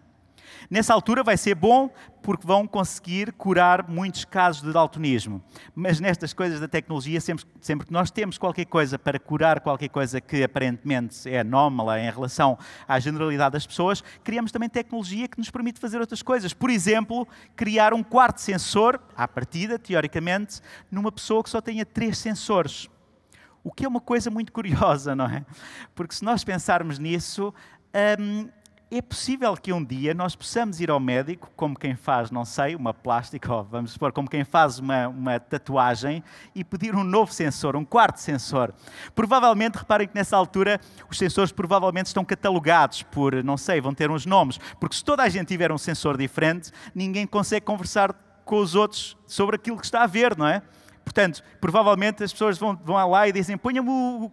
Nessa altura vai ser bom porque vão conseguir curar muitos casos de daltonismo. Mas nestas coisas da tecnologia, sempre, sempre que nós temos qualquer coisa para curar qualquer coisa que aparentemente é anómala em relação à generalidade das pessoas, criamos também tecnologia que nos permite fazer outras coisas. Por exemplo, criar um quarto sensor, à partida, teoricamente, numa pessoa que só tenha três sensores. O que é uma coisa muito curiosa, não é? Porque se nós pensarmos nisso, hum, é possível que um dia nós possamos ir ao médico, como quem faz, não sei, uma plástica, <laughs> ou vamos supor, como quem faz uma, uma tatuagem, e pedir um novo sensor, um quarto sensor. Provavelmente, reparem que nessa altura, os sensores provavelmente estão catalogados por, não sei, vão ter uns nomes, porque se toda a gente tiver um sensor diferente, ninguém consegue conversar com os outros sobre aquilo que está a ver, não é? Portanto, provavelmente as pessoas vão, vão lá e dizem: ponha-me o,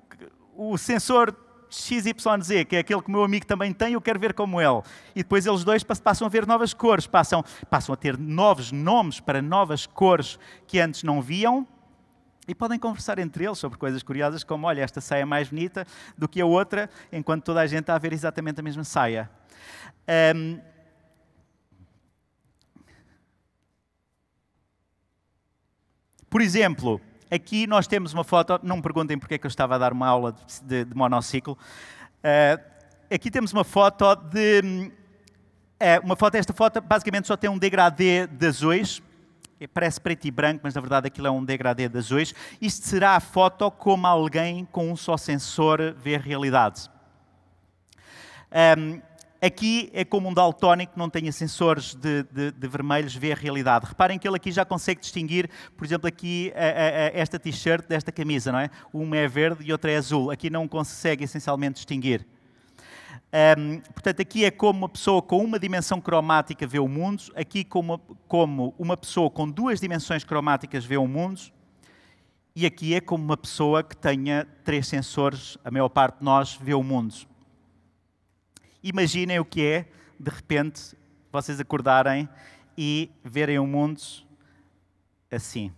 o sensor XYZ, que é aquele que o meu amigo também tem, eu quero ver como ele. E depois eles dois passam a ver novas cores, passam, passam a ter novos nomes para novas cores que antes não viam. E podem conversar entre eles sobre coisas curiosas, como: olha, esta saia é mais bonita do que a outra, enquanto toda a gente está a ver exatamente a mesma saia. Um, por exemplo, Aqui nós temos uma foto, não me perguntem porque é que eu estava a dar uma aula de, de monociclo. Uh, aqui temos uma foto de... Uh, uma foto, esta foto basicamente só tem um degradê de azuis, eh, parece preto e branco, mas na verdade aquilo é um degradê de azuis. Isto será a foto como alguém com um só sensor vê a realidade. Um, ehm, Aqui é como um daltónico que não tenha sensores de, de, de, vermelhos, vê a realidade. Reparem que ele aqui já consegue distinguir, por exemplo, aqui a, a, a esta t-shirt desta camisa, não é? Uma é verde e outra é azul. Aqui não consegue essencialmente distinguir. Um, portanto, aqui é como uma pessoa com uma dimensão cromática vê o mundo, aqui como, como uma pessoa com duas dimensões cromáticas vê o mundo, e aqui é como uma pessoa que tenha três sensores, a maior parte de nós vê o mundo. Imaginem o que é, de repente, vocês acordarem e verem o mundo assim.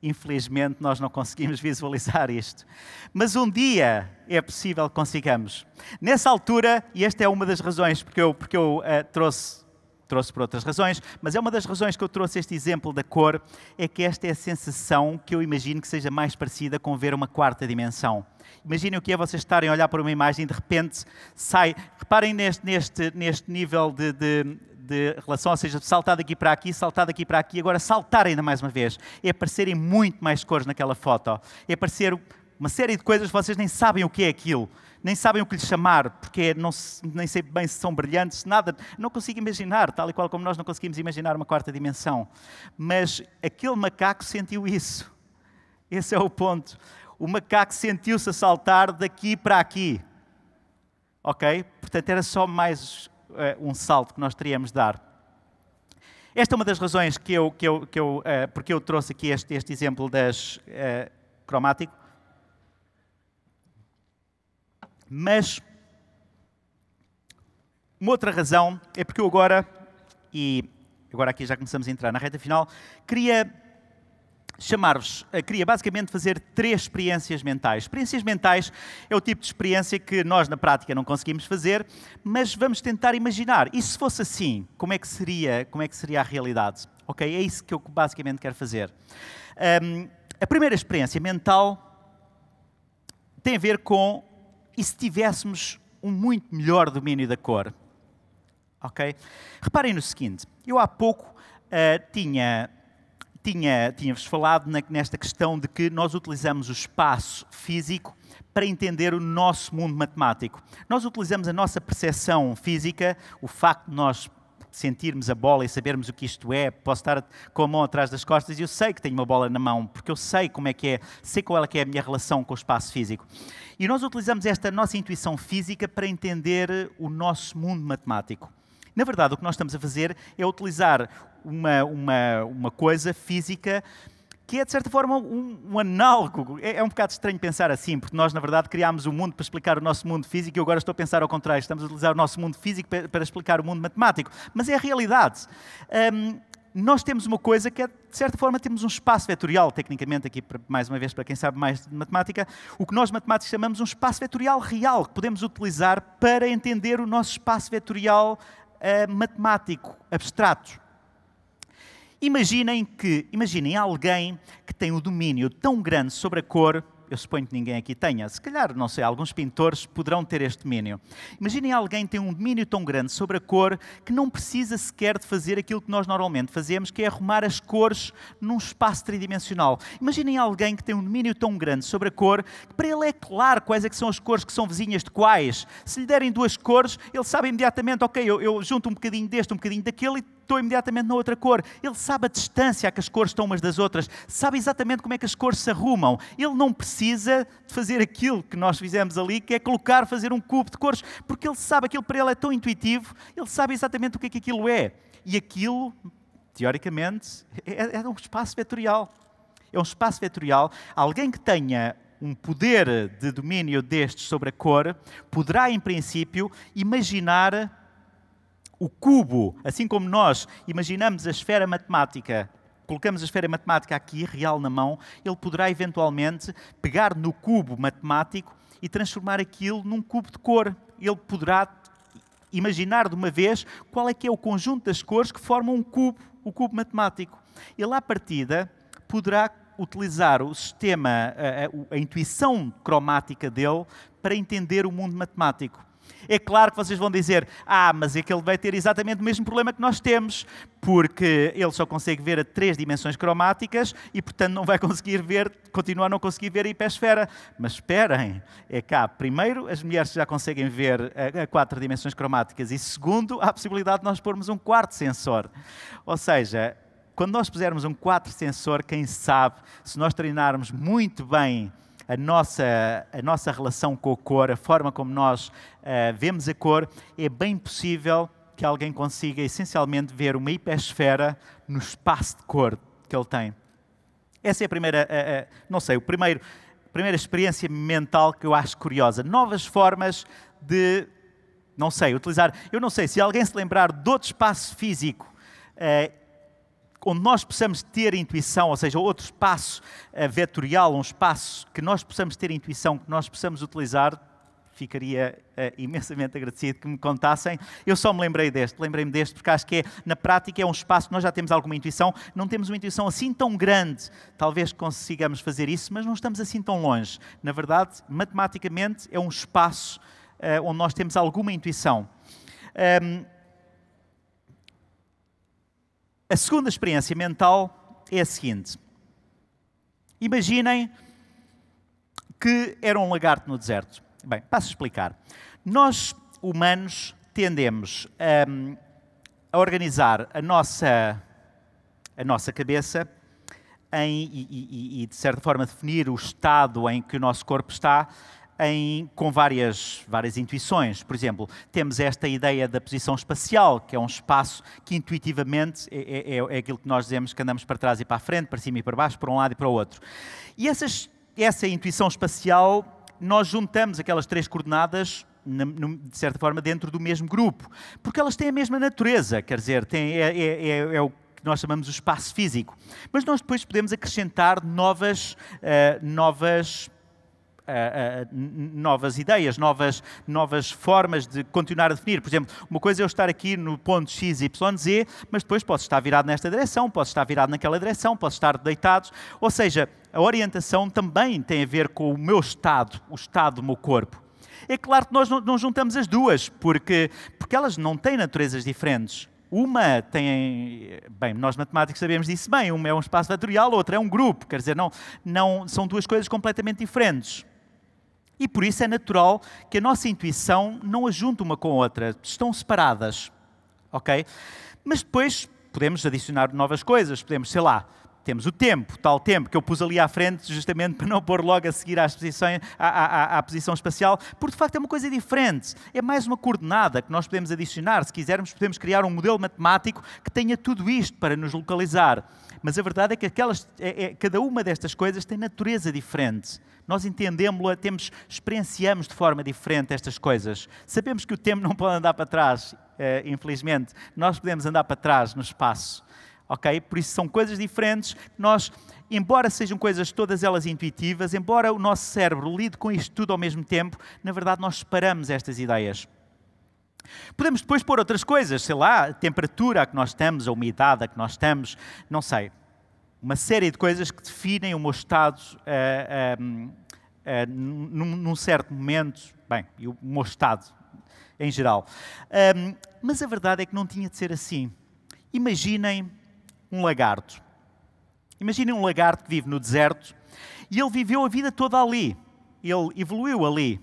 Infelizmente, nós não conseguimos <laughs> visualizar isto. Mas um dia é possível que consigamos. Nessa altura, e esta é uma das razões porque eu, porque eu uh, trouxe trouxe por outras razões, mas é uma das razões que eu trouxe este exemplo da cor, é que esta é a sensação que eu imagino que seja mais parecida com ver uma quarta dimensão. Imaginem o que é vocês estarem a olhar para uma imagem e de repente sai. Reparem neste, neste, neste nível de, de de relação, ou seja, saltar daqui para aqui, saltar daqui para aqui, agora saltar ainda mais uma vez. É aparecerem muito mais cores naquela foto. É aparecer uma série de coisas que vocês nem sabem o que é aquilo, nem sabem o que lhe chamar, porque não, nem sei bem se são brilhantes, nada, não consigo imaginar, tal e qual como nós não conseguimos imaginar uma quarta dimensão. Mas aquele macaco sentiu isso. Esse é o ponto. O macaco sentiu-se a saltar daqui para aqui. Ok? Portanto, era só mais eh, um salto que nós teríamos de dar. Esta é uma das razões que eu, que eu, que eu, uh, porque eu trouxe aqui este, este exemplo das uh, cromático mas uma outra razão é porque eu agora, e agora aqui já começamos a entrar na reta final, queria chamar-vos, eh, queria basicamente fazer três experiências mentais. Experiências mentais é o tipo de experiência que nós na prática não conseguimos fazer, mas vamos tentar imaginar. E se fosse assim, como é que seria, como é que seria a realidade? Ok, é isso que eu basicamente quero fazer. Um, a primeira experiência mental tem a ver com e se tivéssemos um muito melhor domínio da cor? Ok? Reparem no seguinte: eu há pouco uh, tinha tinha, tinha-vos falado nesta questão de que nós utilizamos o espaço físico para entender o nosso mundo matemático. Nós utilizamos a nossa percepção física, o facto de nós sentirmos a bola e sabermos o que isto é. Posso estar com a mão atrás das costas e eu sei que tenho uma bola na mão, porque eu sei como é que é, sei qual é que é a minha relação com o espaço físico. E nós utilizamos esta nossa intuição física para entender o nosso mundo matemático. Na verdade, o que nós estamos a fazer é utilizar uma, uma, uma coisa física que é de certa forma um, um análogo. É, é, um bocado estranho pensar assim, porque nós na verdade criámos o um mundo para explicar o nosso mundo físico e eu agora estou a pensar ao contrário, estamos a utilizar o nosso mundo físico para, para explicar o mundo matemático, mas é a realidade. Um, nós temos uma coisa que é, de certa forma, temos um espaço vetorial, tecnicamente, aqui, mais uma vez, para quem sabe mais de matemática, o que nós matemáticos chamamos um espaço vetorial real, que podemos utilizar para entender o nosso espaço vetorial uh, matemático, abstrato. Imaginem que, imaginem alguém que tem um domínio tão grande sobre a cor, eu suponho que ninguém aqui tenha, se calhar, não sei, alguns pintores poderão ter este domínio. Imaginem alguém que tem um domínio tão grande sobre a cor que não precisa sequer de fazer aquilo que nós normalmente fazemos, que é arrumar as cores num espaço tridimensional. Imaginem alguém que tem um domínio tão grande sobre a cor que para ele é claro quais é são as cores que são vizinhas de quais. Se lhe derem duas cores, ele sabe imediatamente, ok, eu, eu junto um bocadinho deste, um bocadinho daquele e captou imediatamente na outra cor. Ele sabe a distância a que as cores estão umas das outras, sabe exatamente como é que as cores se arrumam. Ele não precisa de fazer aquilo que nós fizemos ali, que é colocar, fazer um cubo de cores, porque ele sabe, aquilo para ele é tão intuitivo, ele sabe exatamente o que é que aquilo é. E aquilo, teoricamente, é, é um espaço vetorial. É um espaço vetorial. Alguém que tenha um poder de domínio destes sobre a cor, poderá, em princípio, imaginar o cubo, assim como nós imaginamos a esfera matemática, colocamos a esfera matemática aqui, real na mão, ele poderá eventualmente pegar no cubo matemático e transformar aquilo num cubo de cor. Ele poderá imaginar de uma vez qual é que é o conjunto das cores que formam um cubo, o cubo matemático. Ele, à partida, poderá utilizar o sistema, a, a, a intuição cromática dele para entender o mundo matemático. É claro que vocês vão dizer: ah, mas é que ele vai ter exatamente o mesmo problema que nós temos, porque ele só consegue ver a três dimensões cromáticas e, portanto, não vai <laughs> conseguir ver, continuar a não conseguir ver a hipersfera. Mas esperem, é cá, primeiro, as mulheres já conseguem ver a, quatro dimensões cromáticas e, segundo, há a possibilidade de nós pormos um quarto sensor. Ou seja, quando nós pusermos um quarto sensor, quem sabe, se nós treinarmos muito bem a nossa, a nossa relação com a cor, a forma como nós uh, vemos a cor, é bem possível que alguém consiga essencialmente ver uma hipersfera no espaço de cor que ele tem. Essa é a primeira, eh, eh, não sei, o primeiro, a primeira experiência mental que eu acho curiosa. Novas formas de, não sei, utilizar. Eu não sei, se alguém se lembrar de outro espaço físico uh, onde nós possamos ter intuição, ou seja, outro espaço eh, vetorial, um espaço que nós possamos ter intuição, que nós possamos utilizar, ficaria uh, imensamente agradecido que me contassem. Eu só me lembrei deste, lembrei-me deste, porque acho que é, na prática é um espaço que nós já temos alguma intuição, não temos uma intuição assim tão grande, talvez consigamos fazer isso, mas não estamos assim tão longe. Na verdade, matematicamente, é um espaço uh, onde nós temos alguma intuição. Um, ehm, a segunda experiência mental é a seguinte. Imaginem que era um lagarto no deserto. Bem, passo a explicar. Nós, humanos, tendemos a, hum, a organizar a nossa, a nossa cabeça em, e, e, e, de certa forma, definir o estado em que o nosso corpo está em, com várias, várias intuições. Por exemplo, temos esta ideia da posição espacial, que é um espaço que intuitivamente é, é, é, é aquilo que nós dizemos que andamos para trás e para a frente, para cima e para baixo, para um lado e para o outro. E essas, essa intuição espacial, nós juntamos aquelas três coordenadas de certa forma, dentro do mesmo grupo, porque elas têm a mesma natureza, quer dizer, têm, é, é, é, é o que nós chamamos o espaço físico. Mas nós depois podemos acrescentar novas, uh, novas novas ideias, novas, novas formas de continuar a definir. Por exemplo, uma coisa é eu estar aqui no ponto X, Y, Z, mas depois posso estar virado nesta direção, posso estar virado naquela direção, posso estar deitados. Ou seja, a orientação também tem a ver com o meu estado, o estado do meu corpo. É claro que nós não juntamos as duas, porque, porque elas não têm naturezas diferentes. Uma tem, bem, nós matemáticos sabemos disso bem, uma é um espaço vetorial, a outra é um grupo, quer dizer, não, não, são duas coisas completamente diferentes. E por isso é natural que a nossa intuição não ajunte uma com a outra, estão separadas. Ok? Mas depois podemos adicionar novas coisas, podemos, sei lá, temos o tempo, tal tempo que eu pus ali à frente, justamente <laughs> para não pôr logo a seguir à, exposição, à, à, à posição espacial, porque de facto é uma coisa diferente. É mais uma coordenada que nós podemos adicionar. Se quisermos, podemos criar um modelo matemático que tenha tudo isto para nos localizar. Mas a verdade é que aquelas, é, é, cada uma destas coisas tem natureza diferente. Nós entendemos-la, temos, experienciamos de forma diferente estas coisas. Sabemos que o tempo não pode andar para trás, eh, infelizmente. Nós podemos andar para trás no espaço ok? Por isso são coisas diferentes. Nós, embora sejam coisas todas elas intuitivas, embora o nosso cérebro lide com isto tudo ao mesmo tempo, na verdade nós separamos estas ideias. Podemos depois pôr outras coisas, sei lá, a temperatura a que nós estamos, a umidade a que nós estamos, não sei. Uma série de coisas que definem o meu estado uh, uh, uh, num, num, certo momento, bem, e o meu estado em geral. Um, mas a verdade é que não tinha de ser assim. Imaginem um lagarto. Imaginem um lagarto que vive no deserto e ele viveu a vida toda ali. Ele evoluiu ali.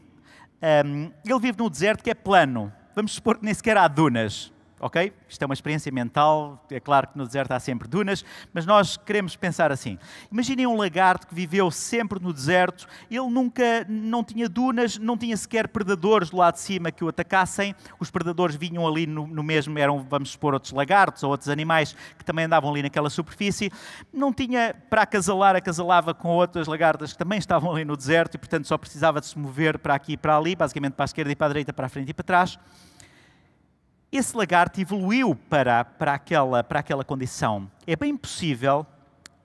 Um, ele vive num deserto que é plano. Vamos supor que nem sequer há dunas ok? Isto é uma experiência mental, é claro que no deserto há sempre dunas, mas nós queremos pensar assim. Imaginem um lagarto que viveu sempre no deserto, ele nunca, não tinha dunas, não tinha sequer predadores do lado de cima que o atacassem, os predadores vinham ali no, no mesmo, eram, vamos supor, outros lagartos ou outros animais que também andavam ali naquela superfície, não tinha para acasalar, acasalava com outras lagartas que também estavam ali no deserto e, portanto, só precisava de se mover para aqui e para ali, basicamente para a esquerda e para a direita, para a frente e para trás esse lagarto evoluiu para, para, aquela, para aquela condição. É bem possível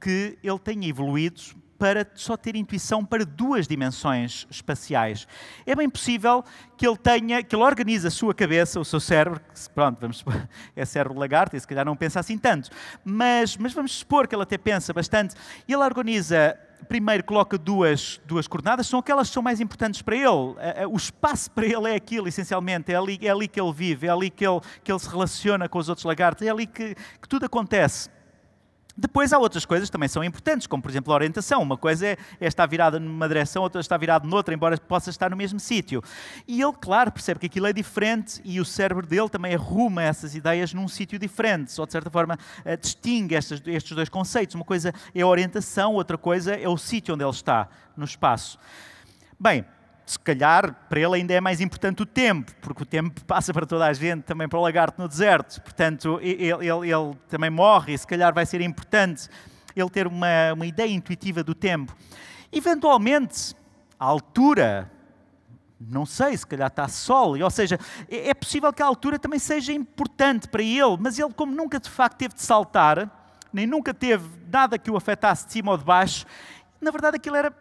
que ele tenha evoluído para só ter intuição para duas dimensões espaciais. É bem possível que ele tenha, que ele organize a sua cabeça, o seu cérebro, que, pronto, vamos supor, <laughs> é cérebro lagarto, e se calhar não pensa assim tanto, mas, mas vamos supor que ele até pensa bastante, ele organiza primeiro coloca duas, duas coordenadas, são aquelas que são mais importantes para ele. Eh, eh, o espaço <laughs> para ele é aquilo, essencialmente. É ali, é ali que ele vive, é ali que ele, que ele se relaciona com os outros lagartos, é ali que, que tudo acontece. Depois há outras coisas que também são importantes, como por exemplo a orientação. Uma coisa é, é estar virada numa direção, outra é está virada noutra, embora possa estar no mesmo sítio. E ele, claro, percebe que aquilo é diferente e o cérebro dele também arruma essas ideias num sítio diferente, ou de certa forma eh, distingue estes, estes dois conceitos. Uma coisa é a orientação, outra coisa é o sítio onde ele está, no espaço. Bem, se calhar para ele ainda é mais importante o tempo, porque o tempo <laughs> passa para toda a gente, também para o lagarto no deserto. Portanto, ele, ele, ele também morre e se calhar vai ser importante ele ter uma, uma ideia intuitiva do tempo. Eventualmente, a altura, não sei, se calhar está sol, ou seja, é, é possível que a altura também seja importante para ele, mas ele, como nunca de facto teve de saltar, nem nunca teve nada que o afetasse de cima ou de baixo, na verdade aquilo era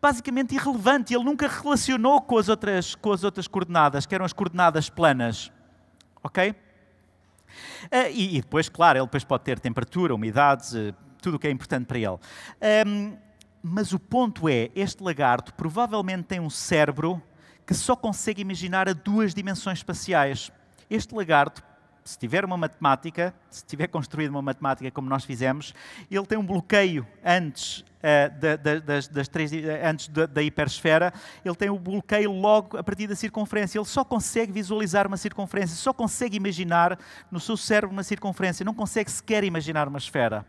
basicamente irrelevante. Ele nunca relacionou com as outras, com as outras coordenadas, que eram as coordenadas planas. Ok? Ah, e, e depois, claro, ele depois pode ter temperatura, umidade, eh, tudo o que é importante para ele. Um, mas o ponto é, este lagarto provavelmente tem um cérebro que só consegue imaginar a duas dimensões espaciais. Este lagarto se tiver uma matemática, se tiver construído uma matemática como nós fizemos, ele tem um bloqueio antes, uh, da, da, das, das três, eh, antes da, da hipersfera, ele tem o um bloqueio logo a partir da circunferência. Ele só consegue visualizar uma circunferência, só consegue imaginar no seu cérebro uma circunferência, não consegue sequer imaginar uma esfera.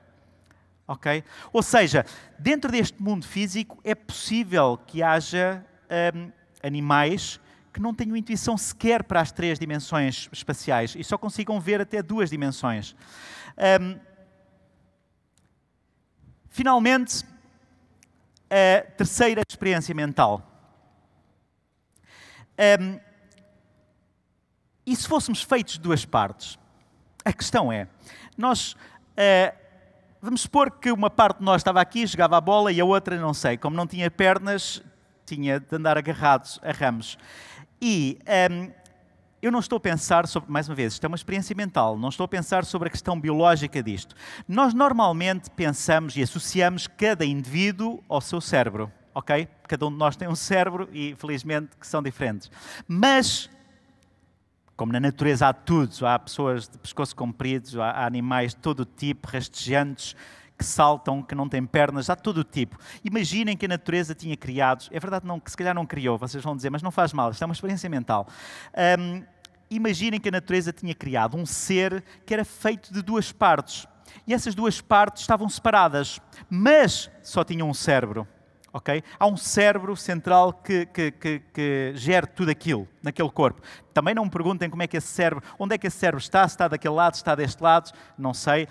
Okay? Ou seja, dentro deste mundo físico é possível que haja um, ehm, animais que não tenho intuição sequer para as três dimensões espaciais e só consigam ver até duas dimensões. Um, finalmente, a terceira experiência mental. Um, e se fôssemos feitos de duas partes? A questão é, nós. Uh, vamos supor que uma parte de nós estava aqui, jogava a bola, e a outra, não sei, como não tinha pernas, tinha de andar agarrados a ramos. E um, ehm, eu não estou a pensar sobre, mais uma vez, isto é uma experiência mental, não estou a pensar sobre a questão biológica disto. Nós normalmente pensamos e associamos cada indivíduo ao seu cérebro, ok? Cada um de nós tem um cérebro e, felizmente, que são diferentes. Mas como na natureza há tudo, há pessoas de pescoço comprido, há animais de todo tipo, rastejantes, que saltam, que não têm pernas, há todo o tipo. Imaginem que a natureza tinha criados, é verdade não, que se calhar não criou, vocês vão dizer, mas não faz mal, isto é uma experiência mental. Um, imaginem que a natureza tinha criado um ser que era feito de duas partes. E essas duas partes estavam separadas, mas só tinham um cérebro. Okay? Há um cérebro central que, que, que, que gera tudo aquilo naquele corpo. Também não me perguntem como é que esse cérebro, onde é que esse cérebro está, se está daquele lado, se está deste lado, não sei.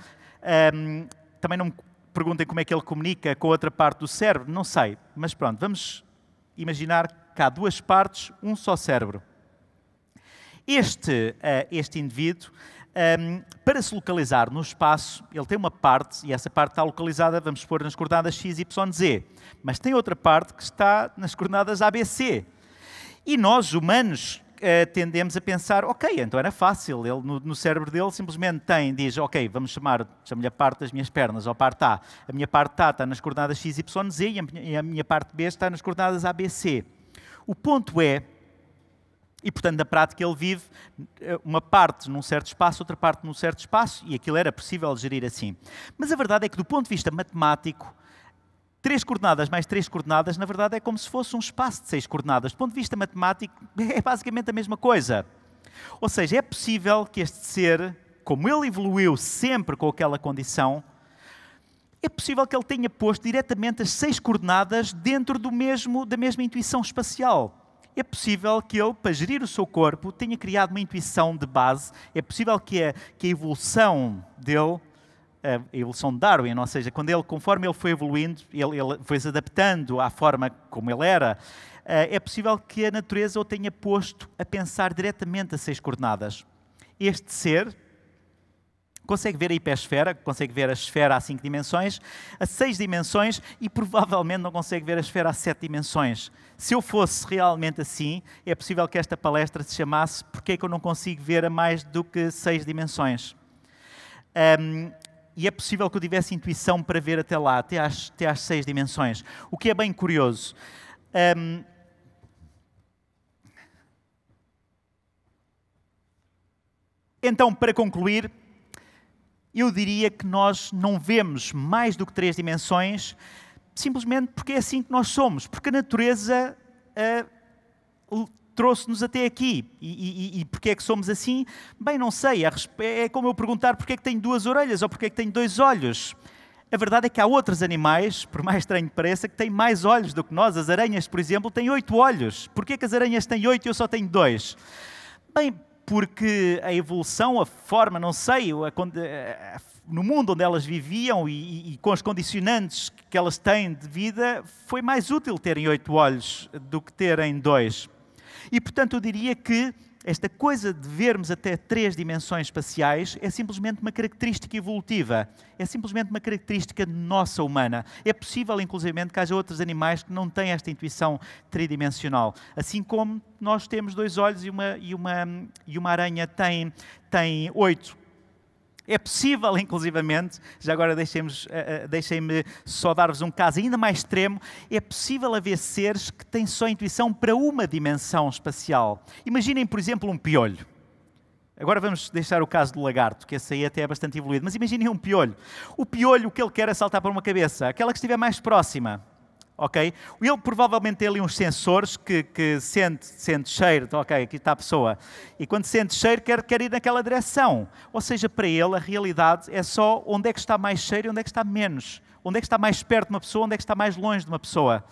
Um, também não me perguntem como é que ele comunica com a outra parte do cérebro, não sei. Mas pronto, vamos imaginar que há duas partes, um só cérebro. Este, eh, este indivíduo, ehm, para se localizar no espaço, ele tem uma parte, e essa parte está localizada, vamos supor, nas coordenadas x, y, z. Mas tem outra parte que está nas coordenadas ABC. E nós, humanos, eh, tendemos a pensar, ok, então era fácil, ele no, no cérebro dele simplesmente tem, diz, ok, vamos chamar, chamo-lhe a parte das minhas pernas, ou parte A. A minha parte A está nas coordenadas x, y, z e a minha, a minha parte B está nas coordenadas A, B, C. O ponto é, e, portanto, na prática, ele vive eh, uma parte num certo espaço, outra parte num certo espaço, e aquilo era possível gerir assim. Mas a verdade é que, do ponto de vista matemático, Três coordenadas mais três coordenadas, na verdade, é como se fosse um espaço de seis coordenadas. Do ponto de vista matemático, <laughs> é basicamente a mesma coisa. Ou seja, é possível que este ser, como ele evoluiu sempre com aquela condição, é possível que ele tenha posto diretamente as seis coordenadas dentro do mesmo, da mesma intuição espacial. É possível que ele, para gerir o seu corpo, tenha criado uma intuição de base. É possível que a, que a evolução dele a evolução de Darwin, ou seja, quando ele, conforme ele foi evoluindo, ele, ele foi se adaptando à forma como ele era, eh, é possível que a natureza o tenha posto a pensar diretamente a seis coordenadas. Este ser consegue ver a hipersfera, consegue ver a esfera a cinco dimensões, a seis dimensões e provavelmente não consegue ver a esfera a sete dimensões. Se eu fosse realmente assim, é possível que esta palestra se chamasse Porquê é que eu não consigo ver a mais do que seis dimensões? Um, e é possível que eu tivesse intuição para ver até lá, até às, até às seis dimensões, o que é bem curioso. Um... Então, para concluir, eu diria que nós não vemos mais do que três dimensões, simplesmente porque é assim que nós somos, porque a natureza uh, trouxe-nos até aqui. E, e, e porquê é que somos assim? Bem, não sei. É como eu perguntar porquê é que tenho duas orelhas ou porquê é que tenho dois olhos. A verdade é que há outros animais, por mais estranho que pareça, que têm mais olhos do que nós. As aranhas, por exemplo, têm oito olhos. Porquê que as aranhas têm oito e eu só tenho dois? Bem, porque a evolução, a forma, não sei, a, a, no mundo onde elas viviam e, e, com os condicionantes que elas têm de vida, foi mais útil terem oito olhos do que terem dois. E, portanto, eu diria que esta coisa de vermos até três dimensões espaciais é simplesmente uma característica evolutiva, é simplesmente uma característica nossa humana. É possível, inclusive, que haja outros animais que não têm esta intuição tridimensional. Assim como nós temos dois olhos e uma, e uma, e uma aranha tem, tem oito. É possível, <laughs> inclusivamente, já agora deixem-me eh, eh, deixem só dar-vos um caso ainda mais extremo, é possível haver seres que têm só intuição para uma dimensão espacial. Imaginem, por exemplo, um piolho. Agora vamos deixar o caso do lagarto, que esse aí até é bastante evoluído. Mas imaginem um piolho. O piolho, o que ele quer é saltar para uma cabeça, aquela que estiver mais próxima ok? Ele provavelmente tem ali uns sensores que, que sente, sente cheiro, ok, aqui está a pessoa. E quando sente cheiro, quer, quer ir naquela direção. Ou seja, para ele, a realidade é só onde é que está mais cheiro e onde é que está menos. Onde é que está mais perto de uma pessoa, onde é que está mais longe de uma pessoa.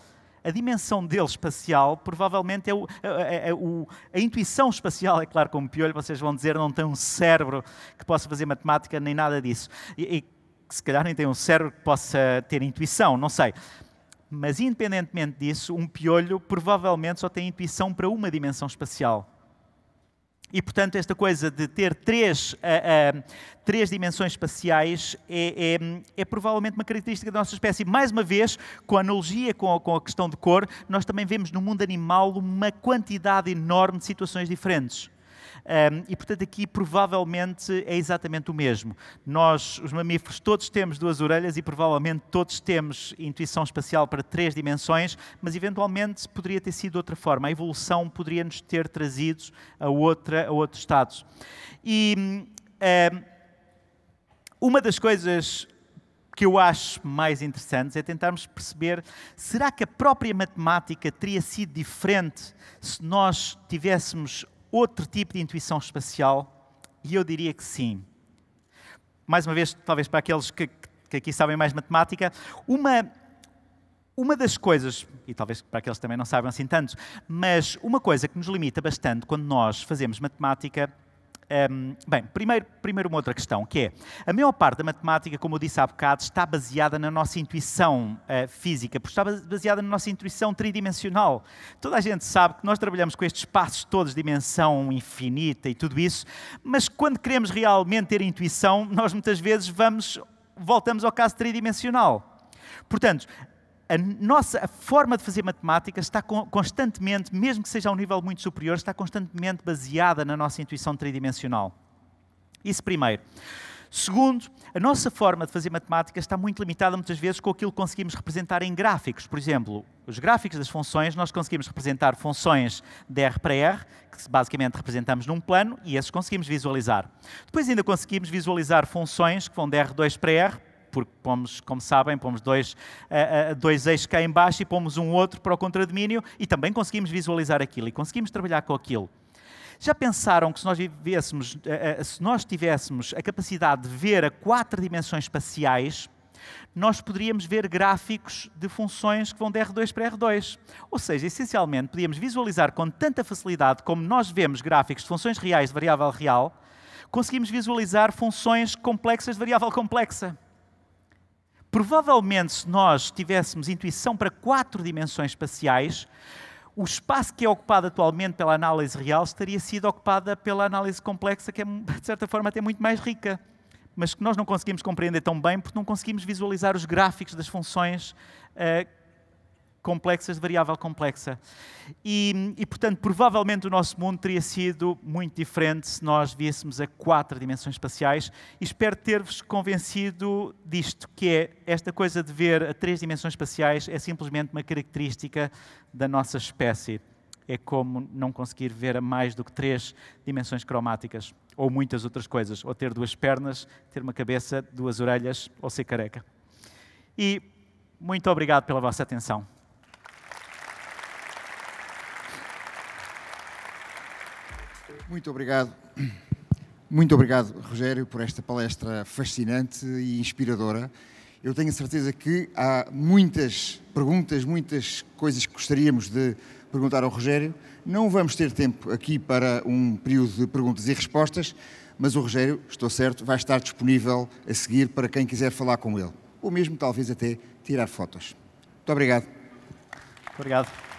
A dimensão dele espacial, provavelmente, é, o, é, é, é o, a intuição espacial, é claro, como piolho, vocês vão dizer, não tem um cérebro que possa fazer matemática nem nada disso. E, e se calhar nem tem um cérebro que possa ter intuição, não sei mas, independentemente disso, um piolho provavelmente só tem intuição para uma dimensão espacial. E, portanto, esta coisa de ter três, uh, uh, três dimensões espaciais é, é, é, provavelmente uma característica da nossa espécie. Mais uma vez, com a analogia com a, com a questão de cor, nós também vemos no mundo animal uma quantidade enorme de situações diferentes. Um, e, portanto, aqui provavelmente é exatamente o mesmo. Nós, os mamíferos, todos temos duas orelhas e provavelmente todos temos intuição espacial para três dimensões, mas eventualmente poderia ter sido de outra forma. A evolução poderia nos ter trazido a, outra, a outro status. E um, uma das coisas que eu acho mais interessantes é tentarmos perceber será que a própria matemática teria sido diferente se nós tivéssemos outro tipo de intuição espacial? E eu diria que sim. Mais uma vez, talvez para aqueles que, que aqui sabem mais matemática, uma, uma das coisas, e talvez para aqueles que também não sabem assim tanto, mas uma coisa que nos limita bastante quando nós fazemos matemática um, bem, primeiro, primeiro uma outra questão, que é, a maior parte da matemática, como eu disse há bocado, está baseada na nossa intuição uh, física, porque está baseada na nossa intuição tridimensional. Toda a gente sabe que nós trabalhamos com estes espaços todos, dimensão infinita e tudo isso, mas quando queremos realmente ter intuição, nós muitas vezes vamos, voltamos ao caso tridimensional. Portanto, a nossa a forma de fazer matemática está constantemente, mesmo que seja a um nível muito superior, está constantemente baseada na nossa intuição tridimensional. Isso primeiro. Segundo, a nossa forma de fazer matemática está muito limitada muitas vezes com aquilo que conseguimos representar em gráficos. Por exemplo, os gráficos das funções, nós conseguimos representar funções de R para R, que basicamente representamos num plano, e esses conseguimos visualizar. Depois ainda conseguimos visualizar funções que vão de R2 para R, porque pomos, como sabem, pomos dois, uh, uh, dois eixos cá embaixo e pomos um outro para o contradomínio e também conseguimos visualizar aquilo e conseguimos trabalhar com aquilo. Já pensaram que se nós, vivêssemos, eh, se nós tivéssemos a capacidade de ver a quatro dimensões espaciais, nós poderíamos ver gráficos de funções que vão de R2 para R2. Ou seja, essencialmente, podíamos visualizar com tanta facilidade como nós vemos gráficos de funções reais de variável real, conseguimos visualizar funções complexas de variável complexa. Provavelmente, se nós tivéssemos intuição para quatro dimensões espaciais, o espaço que é ocupado atualmente pela análise real estaria sido ocupada pela análise complexa, que é, <laughs> de certa forma, até muito mais rica, mas que nós não conseguimos compreender tão bem porque não conseguimos visualizar os gráficos das funções uh, complexas de variável complexa. E, e, portanto, provavelmente o nosso mundo teria sido muito diferente se nós viéssemos a quatro dimensões espaciais. E espero ter-vos convencido disto, que é esta coisa de ver a três dimensões espaciais é simplesmente uma característica da nossa espécie. É como não conseguir ver a mais do que três dimensões cromáticas, ou muitas outras coisas, ou ter duas pernas, ter uma cabeça, duas orelhas, ou ser careca. E muito obrigado pela vossa atenção. Muito obrigado. Muito obrigado, Rogério, por esta palestra fascinante e inspiradora. Eu tenho a certeza que há muitas perguntas, muitas coisas que gostaríamos de perguntar ao Rogério. Não vamos ter tempo aqui para um período de perguntas e respostas, mas o Rogério, estou certo, vai estar disponível a seguir para quem quiser falar com ele, ou mesmo talvez até tirar fotos. Muito obrigado. Obrigado.